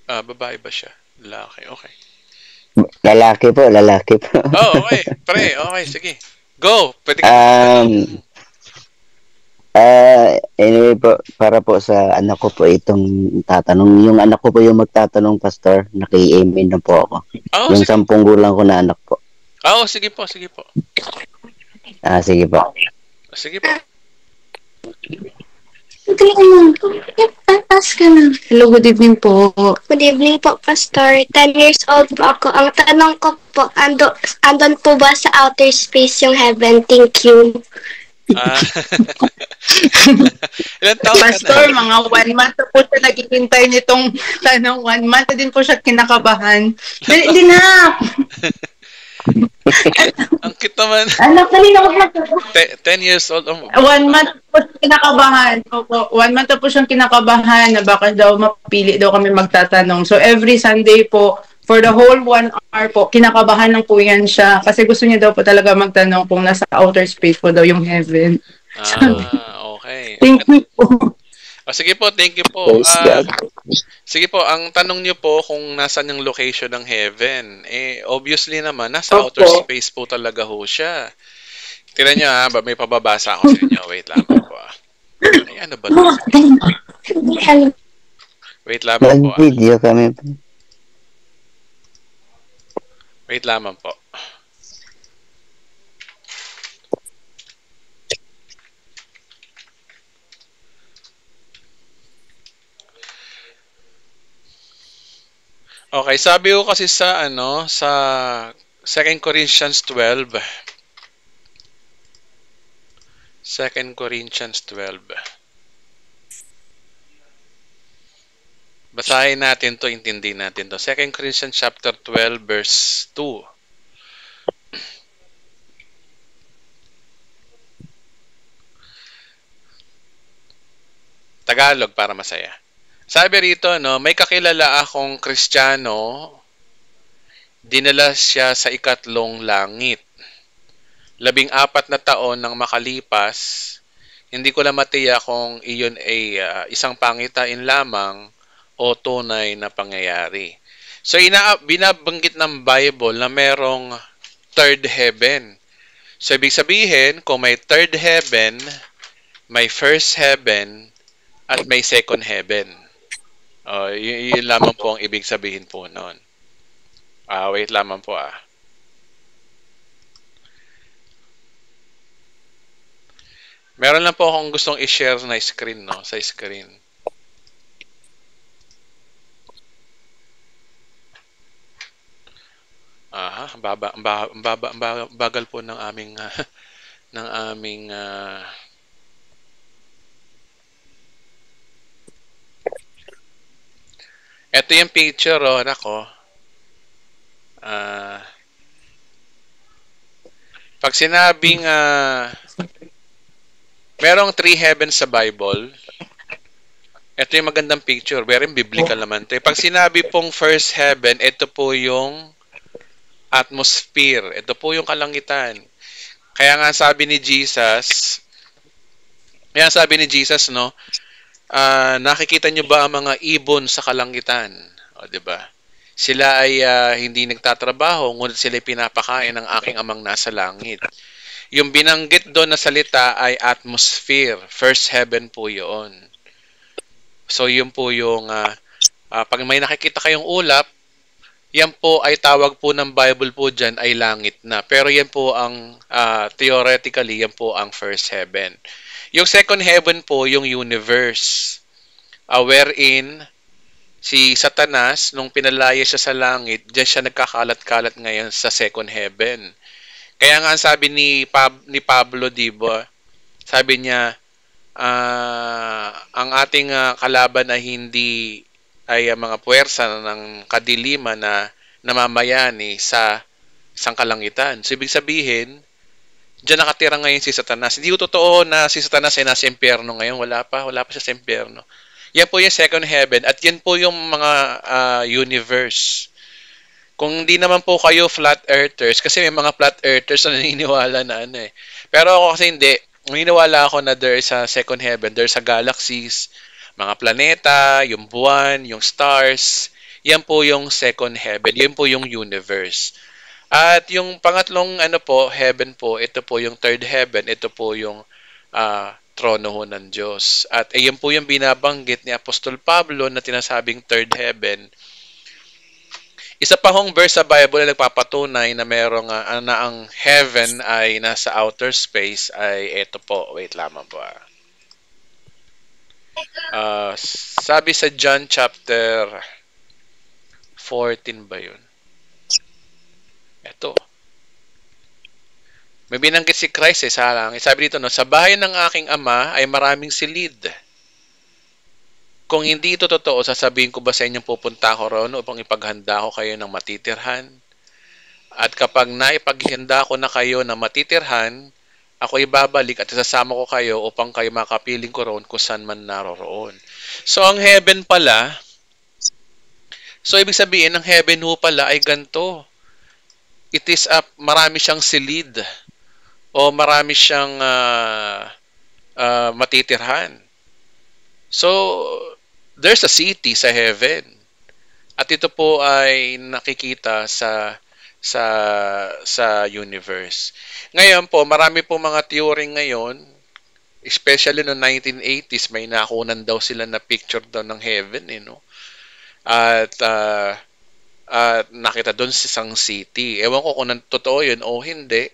Ah, babae ba siya? Lalaki, okay. Lalaki po, lalaki po. *laughs* oh, okay. Pre, okay, sige. Go! Pwede ka. Um, uh, anyway po, para po sa anak ko po itong tatanong. Yung anak ko po yung magtatanong, Pastor. Naki-amen na po ako. Oh, yung sige. sampung gulang ko na anak po. Oo, oh, sige po, sige po. Ah, sige po. Sige po. Ang galing mo. Tataas ka na. Hello, good evening po. Good evening po, Pastor. 10 years old po ako. Ang tanong ko po, ando, andon po ba sa outer space yung heaven? Thank you. Ah. *laughs* Ilan Pastor, mga one month po siya naghihintay nitong tanong. One month din po siya kinakabahan. Hindi na! *laughs* Ang cute naman. Anak, dali na mag Ten, ten years old. Um, one month po kinakabahan. Opo, one month po siyang kinakabahan na baka daw mapili daw kami magtatanong. So every Sunday po, for the whole one hour po, kinakabahan ng kuya yan siya. Kasi gusto niya daw po talaga magtanong kung nasa outer space po daw yung heaven. Ah, okay. Thank you po. Oh, sige po, thank you po. Uh, sige po, ang tanong niyo po kung nasan yung location ng heaven. Eh, obviously naman, nasa Opo. outer space po talaga ho siya. Tira niyo ha, ah, may pababasa ako sa inyo. Wait lang po ah. Ay, ano ba? Wait lang po. Nag-video ah. Wait lamang po. Ah. Okay, sabi ko kasi sa ano, sa 2 Corinthians 12. 2 Corinthians 12. Basahin natin 'to, intindihin natin 'to. 2 Corinthians chapter 12 verse 2. Tagalog para masaya. Sabi rito, no, may kakilala akong Kristiyano, dinala siya sa ikatlong langit. Labing apat na taon nang makalipas, hindi ko lang matiya kung iyon ay uh, isang pangitain lamang o tunay na pangyayari. So ina binabanggit ng Bible na merong third heaven. So ibig sabihin, kung may third heaven, may first heaven, at may second heaven. Oh, y- yun lamang po ang ibig sabihin po noon. Ah, wait lamang po ah. Meron lang po akong gustong i-share na screen, no? Sa screen. Aha, baba, baba, baba, bagal po ng aming uh, *laughs* ng aming uh, Ito yung picture on oh, ako. Uh, ah. pag sinabing uh, merong three heavens sa Bible, ito yung magandang picture. Very biblical naman ito. Pag sinabi pong first heaven, ito po yung atmosphere. Ito po yung kalangitan. Kaya nga sabi ni Jesus, kaya sabi ni Jesus, no, uh, nakikita nyo ba ang mga ibon sa kalangitan? O, di ba? Sila ay uh, hindi nagtatrabaho, ngunit sila ay pinapakain ng aking amang nasa langit. Yung binanggit doon na salita ay atmosphere. First heaven po yun. So, yun po yung, uh, uh, pag may nakikita kayong ulap, yan po ay tawag po ng Bible po dyan ay langit na. Pero yan po ang, uh, theoretically, yan po ang first heaven. Yung second heaven po, yung universe, uh, wherein si Satanas, nung pinalaya siya sa langit, diyan siya nagkakalat-kalat ngayon sa second heaven. Kaya nga sabi ni, Pab- ni Pablo, di ba? Sabi niya, uh, ang ating uh, kalaban ay hindi ay uh, mga puwersa ng kadiliman na namamayani eh, sa isang kalangitan. So, ibig sabihin, Diyan nakatira ngayon si Satanas. Hindi ko totoo na si Satanas ay nasa impyerno ngayon. Wala pa. Wala pa siya sa impyerno. Yan po yung second heaven. At yan po yung mga uh, universe. Kung hindi naman po kayo flat earthers, kasi may mga flat earthers na naniniwala na ano eh. Pero ako kasi hindi. Naniniwala ako na there is a second heaven. There is a galaxies, mga planeta, yung buwan, yung stars. Yan po yung second heaven. Yan po yung universe. At yung pangatlong ano po, heaven po, ito po yung third heaven, ito po yung uh, trono ho ng Diyos. At ayan po yung binabanggit ni Apostol Pablo na tinasabing third heaven. Isa pa hong verse sa Bible na nagpapatunay na merong uh, na ang heaven ay nasa outer space ay ito po. Wait lamang po. Ah. Uh, sabi sa John chapter 14 ba yun? Ito. May binanggit si Christ eh, sarang. Sabi dito, no, sa bahay ng aking ama ay maraming silid. Kung hindi ito totoo, sasabihin ko ba sa inyo pupunta ko roon upang ipaghanda ko kayo ng matitirhan? At kapag naipaghanda ko na kayo ng matitirhan, ako ibabalik at sasama ko kayo upang kayo makapiling ko roon kung saan man naroroon. So ang heaven pala, so ibig sabihin, ang heaven ho pala ay ganto it is up marami siyang silid o marami siyang uh, uh, matitirhan. So, there's a city sa heaven. At ito po ay nakikita sa sa sa universe. Ngayon po, marami po mga theory ngayon, especially no 1980s, may nakunan daw sila na picture daw ng heaven, eh, no? At uh, uh, nakita doon sa isang city. Ewan ko kung totoo yun o hindi.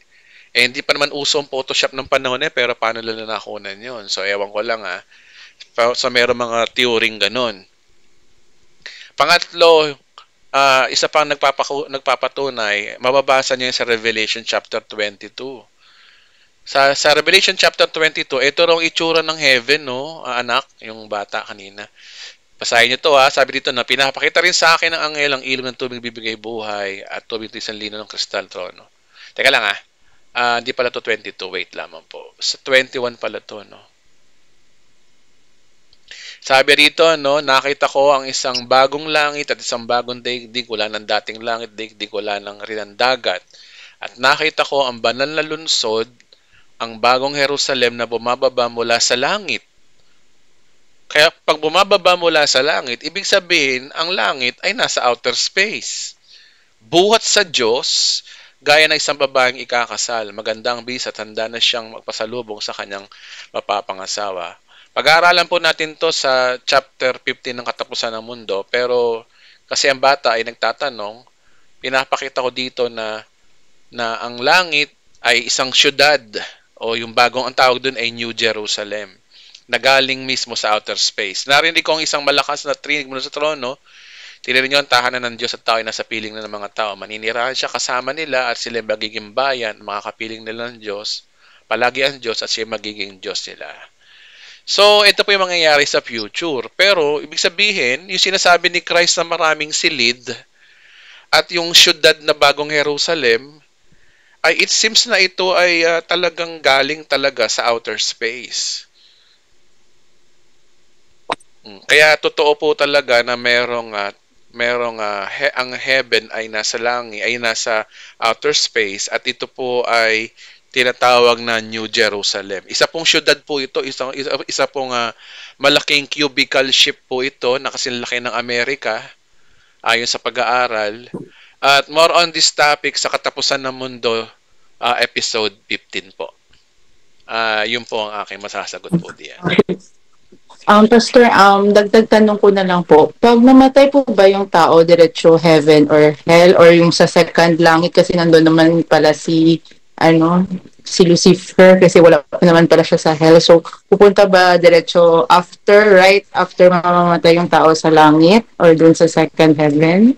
Eh, hindi pa naman uso ang Photoshop ng panahon eh, pero paano nila nakunan yun? So, ewan ko lang ah. So, meron mga teoring ganun. Pangatlo, uh, isa pang nagpapaku- nagpapatunay, mababasa niya sa Revelation chapter 22. Sa, sa Revelation chapter 22, ito raw itsura ng heaven, no, ah, anak, yung bata kanina. Basahin niyo to ha. Sabi dito na pinapakita rin sa akin ng anghel ang ilog ng tubig bibigay buhay at tubig ng isang lino ng kristal trono. Teka lang ha. Uh, hindi pala to 22. Wait lamang po. Sa 21 pala to no. Sabi rito no, nakita ko ang isang bagong langit at isang bagong daigdig. Wala ng dating langit, daigdig wala ng rinandagat. At nakita ko ang banal na lunsod, ang bagong Jerusalem na bumababa mula sa langit kaya pag bumababa mula sa langit, ibig sabihin ang langit ay nasa outer space. Buhat sa Diyos, gaya ng isang babaeng ikakasal, magandang bisa at handa na siyang magpasalubong sa kanyang mapapangasawa. Pag-aaralan po natin to sa chapter 15 ng Katapusan ng Mundo, pero kasi ang bata ay nagtatanong, pinapakita ko dito na na ang langit ay isang syudad o yung bagong ang tawag doon ay New Jerusalem na galing mismo sa outer space. Narinig ko ang isang malakas na trinig mula sa trono. Tinirin niyo ang tahanan ng Diyos at tao'y nasa piling na ng mga tao. Maninirahan siya kasama nila at sila magiging bayan, kapiling nila ng Diyos. Palagi ang Diyos at siya magiging Diyos nila. So, ito po yung mangyayari sa future. Pero, ibig sabihin, yung sinasabi ni Christ na maraming silid at yung syudad na bagong Jerusalem, ay it seems na ito ay uh, talagang galing talaga sa outer space. Mm. Kaya totoo po talaga na merong uh, merong uh, he, ang heaven ay nasa langi ay nasa outer space at ito po ay tinatawag na New Jerusalem. Isa pong syudad po ito, isang isa, isa pong uh, malaking cubical ship po ito na kasing laki ng Amerika ayon sa pag-aaral. At more on this topic sa katapusan ng mundo uh, episode 15 po. Uh, yun po ang aking masasagot po diyan. Um, Pastor, um, dagdag tanong ko na lang po. Pag namatay po ba yung tao diretso heaven or hell or yung sa second langit kasi nandoon naman pala si ano si Lucifer kasi wala pa naman pala siya sa hell. So, pupunta ba diretso after, right after mamamatay yung tao sa langit or dun sa second heaven?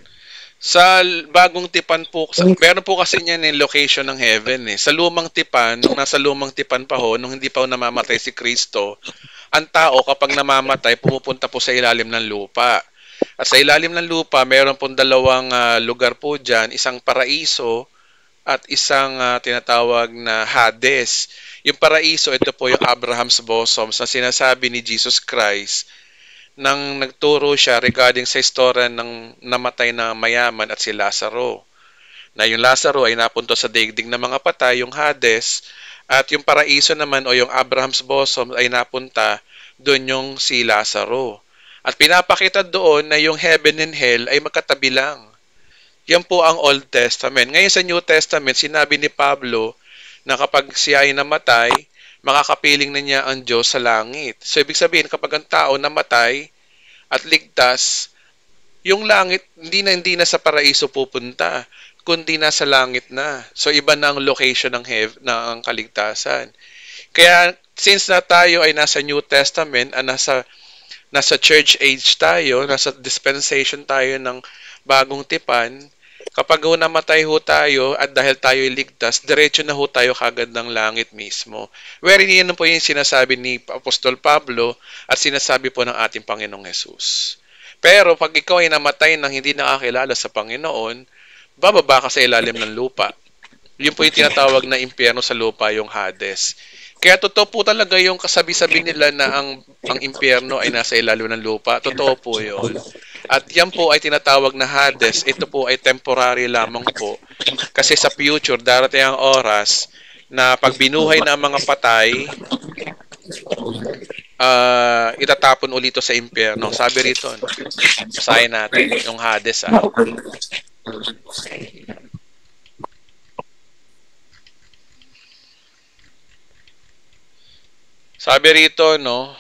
Sa bagong tipan po, sa, meron po kasi niyan yung location ng heaven eh. Sa lumang tipan, nung nasa lumang tipan pa ho, nung hindi pa ho namamatay si Kristo, ang tao kapag namamatay pumupunta po sa ilalim ng lupa. At sa ilalim ng lupa, mayroon pong dalawang uh, lugar po dyan, isang paraiso at isang uh, tinatawag na Hades. Yung paraiso, ito po yung Abraham's bosom na sinasabi ni Jesus Christ nang nagturo siya regarding sa istorya ng namatay na mayaman at si Lazaro. Na yung Lazaro ay napunto sa daigdig ng mga patay, yung Hades at yung paraiso naman o yung Abraham's bosom ay napunta doon yung si Lazaro. At pinapakita doon na yung heaven and hell ay magkatabi lang. Yan po ang Old Testament. Ngayon sa New Testament, sinabi ni Pablo na kapag siya ay namatay, makakapiling na niya ang Diyos sa langit. So, ibig sabihin, kapag ang tao namatay at ligtas, yung langit hindi na hindi na sa paraiso pupunta kundi nasa langit na. So iba na ang location ng hev- ng kaligtasan. Kaya since na tayo ay nasa New Testament, ah, nasa nasa church age tayo, nasa dispensation tayo ng bagong tipan, kapag ho namatay ho tayo at dahil tayo ligtas, diretso na ho tayo kagad ng langit mismo. Wherein yan po yung sinasabi ni Apostol Pablo at sinasabi po ng ating Panginoong Yesus. Pero pag ikaw ay namatay nang hindi nakakilala sa Panginoon, bababa ka sa ilalim ng lupa. Yun po yung tinatawag na impyerno sa lupa, yung Hades. Kaya totoo po talaga yung kasabi-sabi nila na ang ang impyerno ay nasa ilalim ng lupa. Totoo po yun. At yan po ay tinatawag na Hades. Ito po ay temporary lamang po. Kasi sa future, darating ang oras na pag binuhay na ang mga patay, uh, itatapon ulito sa impyerno. Sabi rito, sign natin yung Hades. Ah. Sabi rito, no,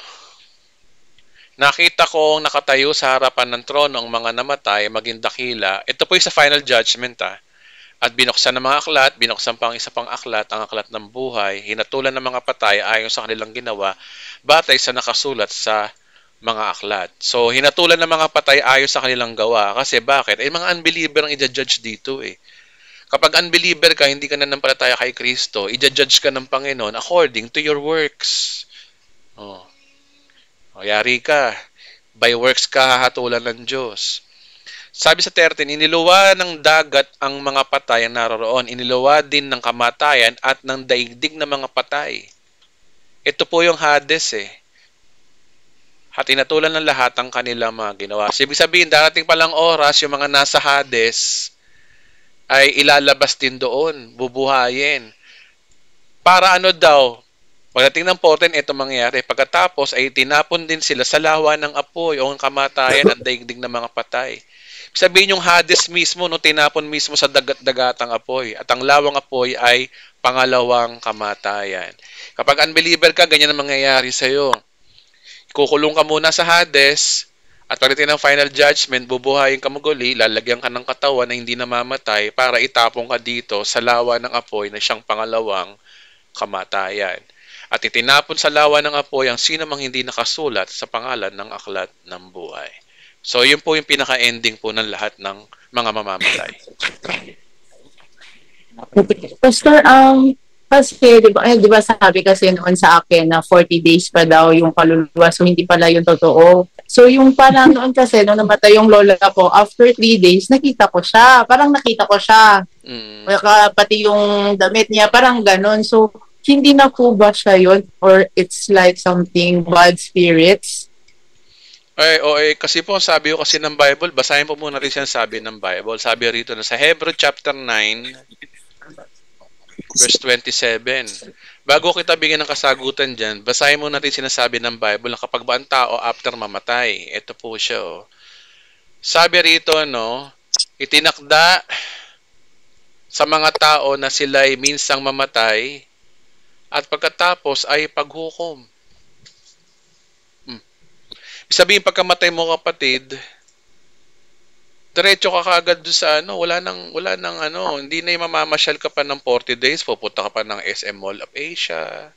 Nakita ko ang nakatayo sa harapan ng trono ang mga namatay, maging dakila. Ito po yung sa final judgment, ah. At binuksan ng mga aklat, binuksan pang isa pang aklat, ang aklat ng buhay, hinatulan ng mga patay ayon sa kanilang ginawa, batay sa nakasulat sa mga aklat. So, hinatulan ng mga patay ayon sa kanilang gawa. Kasi bakit? Eh, mga unbeliever ang i-judge dito eh. Kapag unbeliever ka, hindi ka nanampalataya kay Kristo, i-judge ka ng Panginoon according to your works. Oh. O, yari ka. By works ka hahatulan ng Diyos. Sabi sa 13, iniluwa ng dagat ang mga patay ang naroroon. Iniluwa din ng kamatayan at ng daigdig ng mga patay. Ito po yung Hades eh at inatulan ng lahat ang kanilang mga ginawa. So, ibig sabihin, darating palang oras, yung mga nasa Hades ay ilalabas din doon, bubuhayin. Para ano daw, pagdating ng poten, ito mangyari. Pagkatapos ay tinapon din sila sa lawa ng apoy o ang kamatayan at daigdig ng mga patay. Ibig sabihin yung Hades mismo, no, tinapon mismo sa dagat-dagatang apoy. At ang lawang apoy ay pangalawang kamatayan. Kapag unbeliever ka, ganyan ang mangyayari sa'yo kukulong ka muna sa Hades, at pagdating ng final judgment, bubuhayin ka maguli, lalagyan ka ng katawan na hindi namamatay para itapong ka dito sa lawa ng apoy na siyang pangalawang kamatayan. At itinapon sa lawa ng apoy ang sino mang hindi nakasulat sa pangalan ng aklat ng buhay. So, yun po yung pinaka-ending po ng lahat ng mga mamamatay. Pastor, um, kasi, eh, di ba, eh, di ba sabi kasi noon sa akin na 40 days pa daw yung kaluluwa, so hindi pala yung totoo. So, yung parang *laughs* noon kasi, nung namatay yung lola ko, after 3 days, nakita ko siya. Parang nakita ko siya. Mm. Pati yung damit niya, parang ganun. So, hindi na po ba siya yun? Or it's like something bad spirits? Ay, o ay, eh, kasi po sabi ko kasi ng Bible, basahin po muna rin siya sabi ng Bible. Sabi rito na sa Hebrew chapter 9, verse 27. Bago kita bigyan ng kasagutan dyan, basahin mo natin sinasabi ng Bible na kapag ba ang tao after mamatay, ito po siya. Oh. Sabi rito, no, itinakda sa mga tao na sila ay minsang mamatay at pagkatapos ay paghukom. Hmm. Sabihin, pagkamatay mo kapatid, diretso ka kagad doon sa ano, wala nang wala nang ano, hindi na mamamasyal ka pa ng 40 days, pupunta ka pa ng SM Mall of Asia.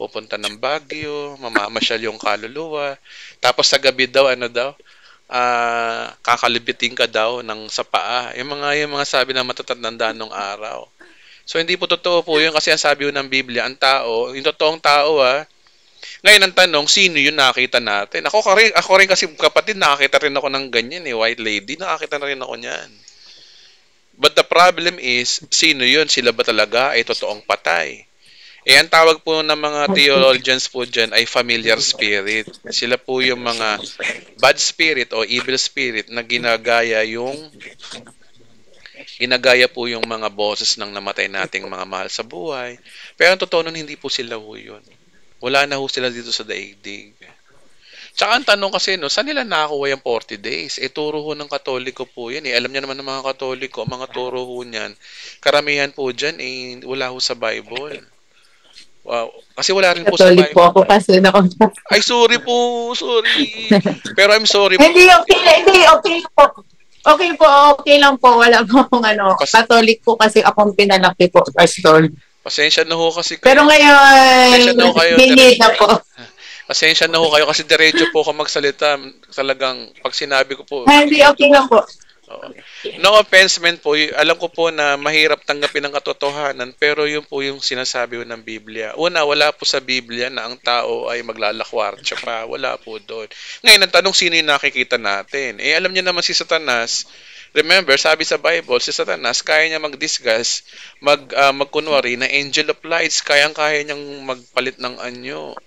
Pupunta ng Baguio, mamamasyal yung kaluluwa. Tapos sa gabi daw ano daw, uh, kakalibitin ka daw ng sa paa. Yung mga yung mga sabi na matatandaan nung araw. So hindi po totoo po 'yun kasi ang sabi ng Biblia, ang tao, yung totoong tao ah, ngayon ang tanong, sino yung nakita natin? Ako, rin, ako rin kasi kapatid, nakakita rin ako ng ganyan eh, white lady, nakakita na rin ako niyan. But the problem is, sino yun? Sila ba talaga ay totoong patay? Eh, ang tawag po ng mga theologians po dyan ay familiar spirit. Sila po yung mga bad spirit o evil spirit na ginagaya yung ginagaya po yung mga boses ng namatay nating mga mahal sa buhay. Pero ang totoo nun, hindi po sila ho yun. Wala na ho sila dito sa daigdig. Tsaka ang tanong kasi, no, saan nila nakakuha yung 40 days? E, turo ho ng katoliko po yan. Eh. Alam niya naman ng mga katoliko, mga turo ho niyan. Karamihan po dyan, eh, wala ho sa Bible. Wow. Kasi wala rin po sa Bible. po ako kasi nakontak. Ay, sorry po. Sorry. Pero I'm sorry po. hindi, okay. Hindi, okay po. Okay po, okay lang po. Wala po akong ano. Kasi, Catholic po kasi akong pinalaki po, Pastor. Pasensya na ho kasi kayo. Pero ngayon, pasensya po. *laughs* Pasensya na ho kayo kasi diretso po ako magsalita. Talagang pag sinabi ko po. Ah, hindi, okay na po. No offense man po, alam ko po na mahirap tanggapin ang katotohanan pero yun po yung sinasabi ng Biblia. Una, wala po sa Biblia na ang tao ay maglalakwartsa pa. Wala po doon. Ngayon, ang tanong sino yung nakikita natin? Eh, alam niya naman si Satanas, Remember, sabi sa Bible, si Satanas, kaya niya mag-disguise, mag, uh, magkunwari na angel of lights, kayang-kaya niyang magpalit ng anyo.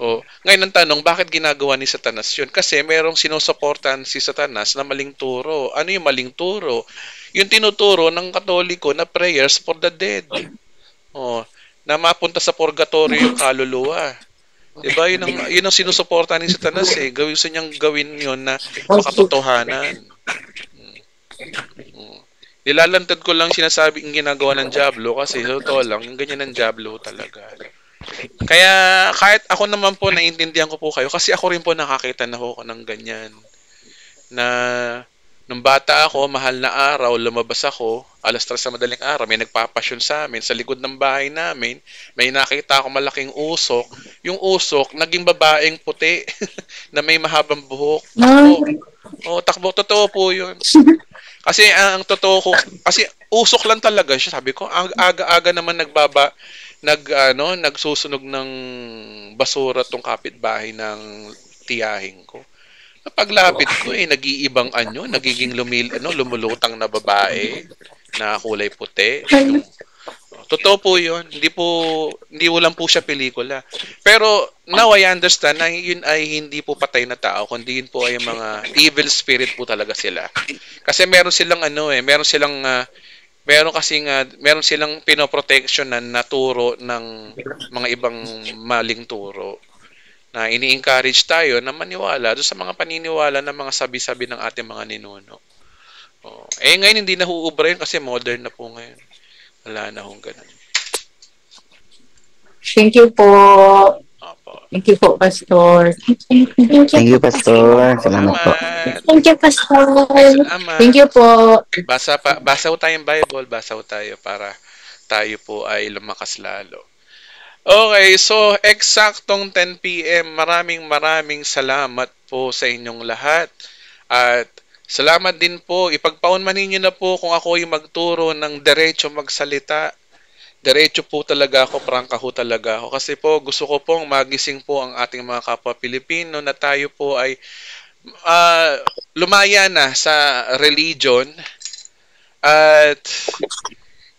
O, ngayon ang tanong, bakit ginagawa ni Satanas yun? Kasi merong sinusuportahan si Satanas na maling turo. Ano yung maling turo? Yung tinuturo ng Katoliko na prayers for the dead. O, na mapunta sa purgatorio yung kaluluwa. Diba? Yun ang, yun ang sinusuportahan ni Satanas eh. Gawin, sa niyang gawin yun na makatotohanan. Nilalantad ko lang sinasabi yung ginagawa ng Diablo kasi sa totoo lang, yung ganyan ng Diablo talaga. Kaya kahit ako naman po naiintindihan ko po kayo kasi ako rin po nakakita na ako ng ganyan na nung bata ako, mahal na araw, lumabas ako, alas tres sa madaling araw, may nagpapasyon sa amin, sa likod ng bahay namin, may nakita ako malaking usok. Yung usok, naging babaeng puti *laughs* na may mahabang buhok. Takbo. Oh, takbo, totoo po yun. *laughs* Kasi ang, totoo ko, kasi usok lang talaga siya. Sabi ko, Ang aga-aga naman nagbaba, nag, ano, nagsusunog ng basura tong kapitbahay ng tiyahin ko. Paglapit ko eh, nag-iibang anyo, nagiging lumil, ano, lumulutang na babae na kulay puti. Yung, Totoo po 'yun. Hindi po hindi po lang po siya pelikula. Pero now I understand na yun ay hindi po patay na tao, kundi yun po ay mga evil spirit po talaga sila. Kasi meron silang ano eh, meron silang uh, meron kasi nga uh, meron silang pinoprotection na naturo ng mga ibang maling turo na ini-encourage tayo na maniwala do sa mga paniniwala ng mga sabi-sabi ng ating mga ninuno. Oh. Eh ngayon hindi na huubra yun kasi modern na po ngayon. Wala na hong ganun. Thank you po. Thank you po, Pastor. Thank you, Pastor. Salamat po. Thank you, Pastor. Salamat. Thank you po. Basa pa, basaw tayong Bible, basaw tayo para tayo po ay lumakas lalo. Okay, so eksaktong 10 p.m. Maraming maraming salamat po sa inyong lahat. At Salamat din po. Ipagpaunman ninyo na po kung ako yung magturo ng derecho magsalita. Derecho po talaga ako, prangka ho talaga ako. Kasi po, gusto ko pong magising po ang ating mga kapwa Pilipino na tayo po ay uh, lumaya na sa religion at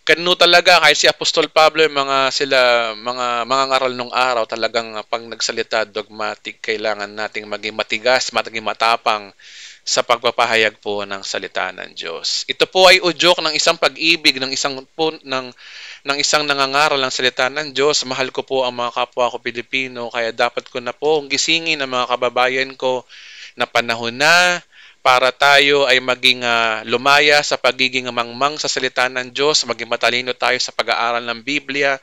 kanu talaga kahit si Apostol Pablo mga sila mga mga ngaral nung araw talagang pang nagsalita dogmatic kailangan nating maging matigas, maging matapang sa pagpapahayag po ng salita ng Diyos. Ito po ay udyok ng isang pag-ibig ng isang po, ng ng isang nangangaral ng salita ng Diyos. Mahal ko po ang mga kapwa ko Pilipino kaya dapat ko na po gisingin ang mga kababayan ko na panahon na para tayo ay maging uh, lumaya sa pagiging mangmang sa salita ng Diyos, maging matalino tayo sa pag-aaral ng Biblia.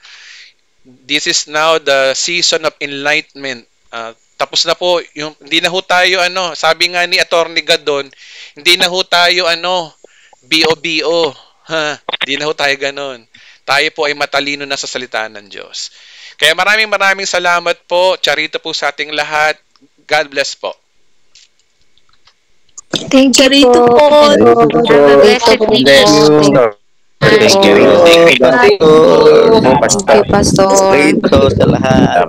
This is now the season of enlightenment. Uh, tapos na po, yung, hindi na ho tayo ano, sabi nga ni Attorney God doon, hindi na ho tayo ano, BOBO. Ha, hindi na ho tayo ganoon. Tayo po ay matalino na sa salita ng Diyos. Kaya maraming maraming salamat po. Charito po sa ating lahat. God bless po. Thank you Charito po. po. Have a blessed week po. Thank you. Thank you, Pastor. Pastor. Pastor. Rito, Selamat,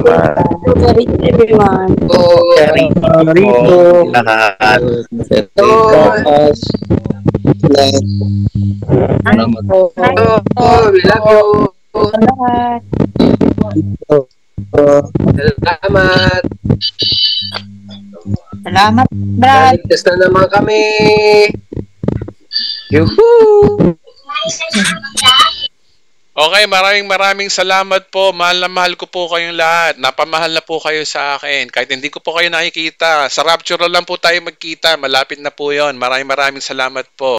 selamat. Selamat, Rito, Selamat, selamat. Selamat, selamat. Selamat, selamat. Selamat, selamat. Selamat, selamat. Selamat, selamat. Selamat, selamat. Selamat, Okay, maraming maraming salamat po. Mahal na mahal ko po kayong lahat. Napamahal na po kayo sa akin. Kahit hindi ko po kayo nakikita. Sa Rapture lang po tayo magkita. Malapit na po yon. Maraming maraming salamat po.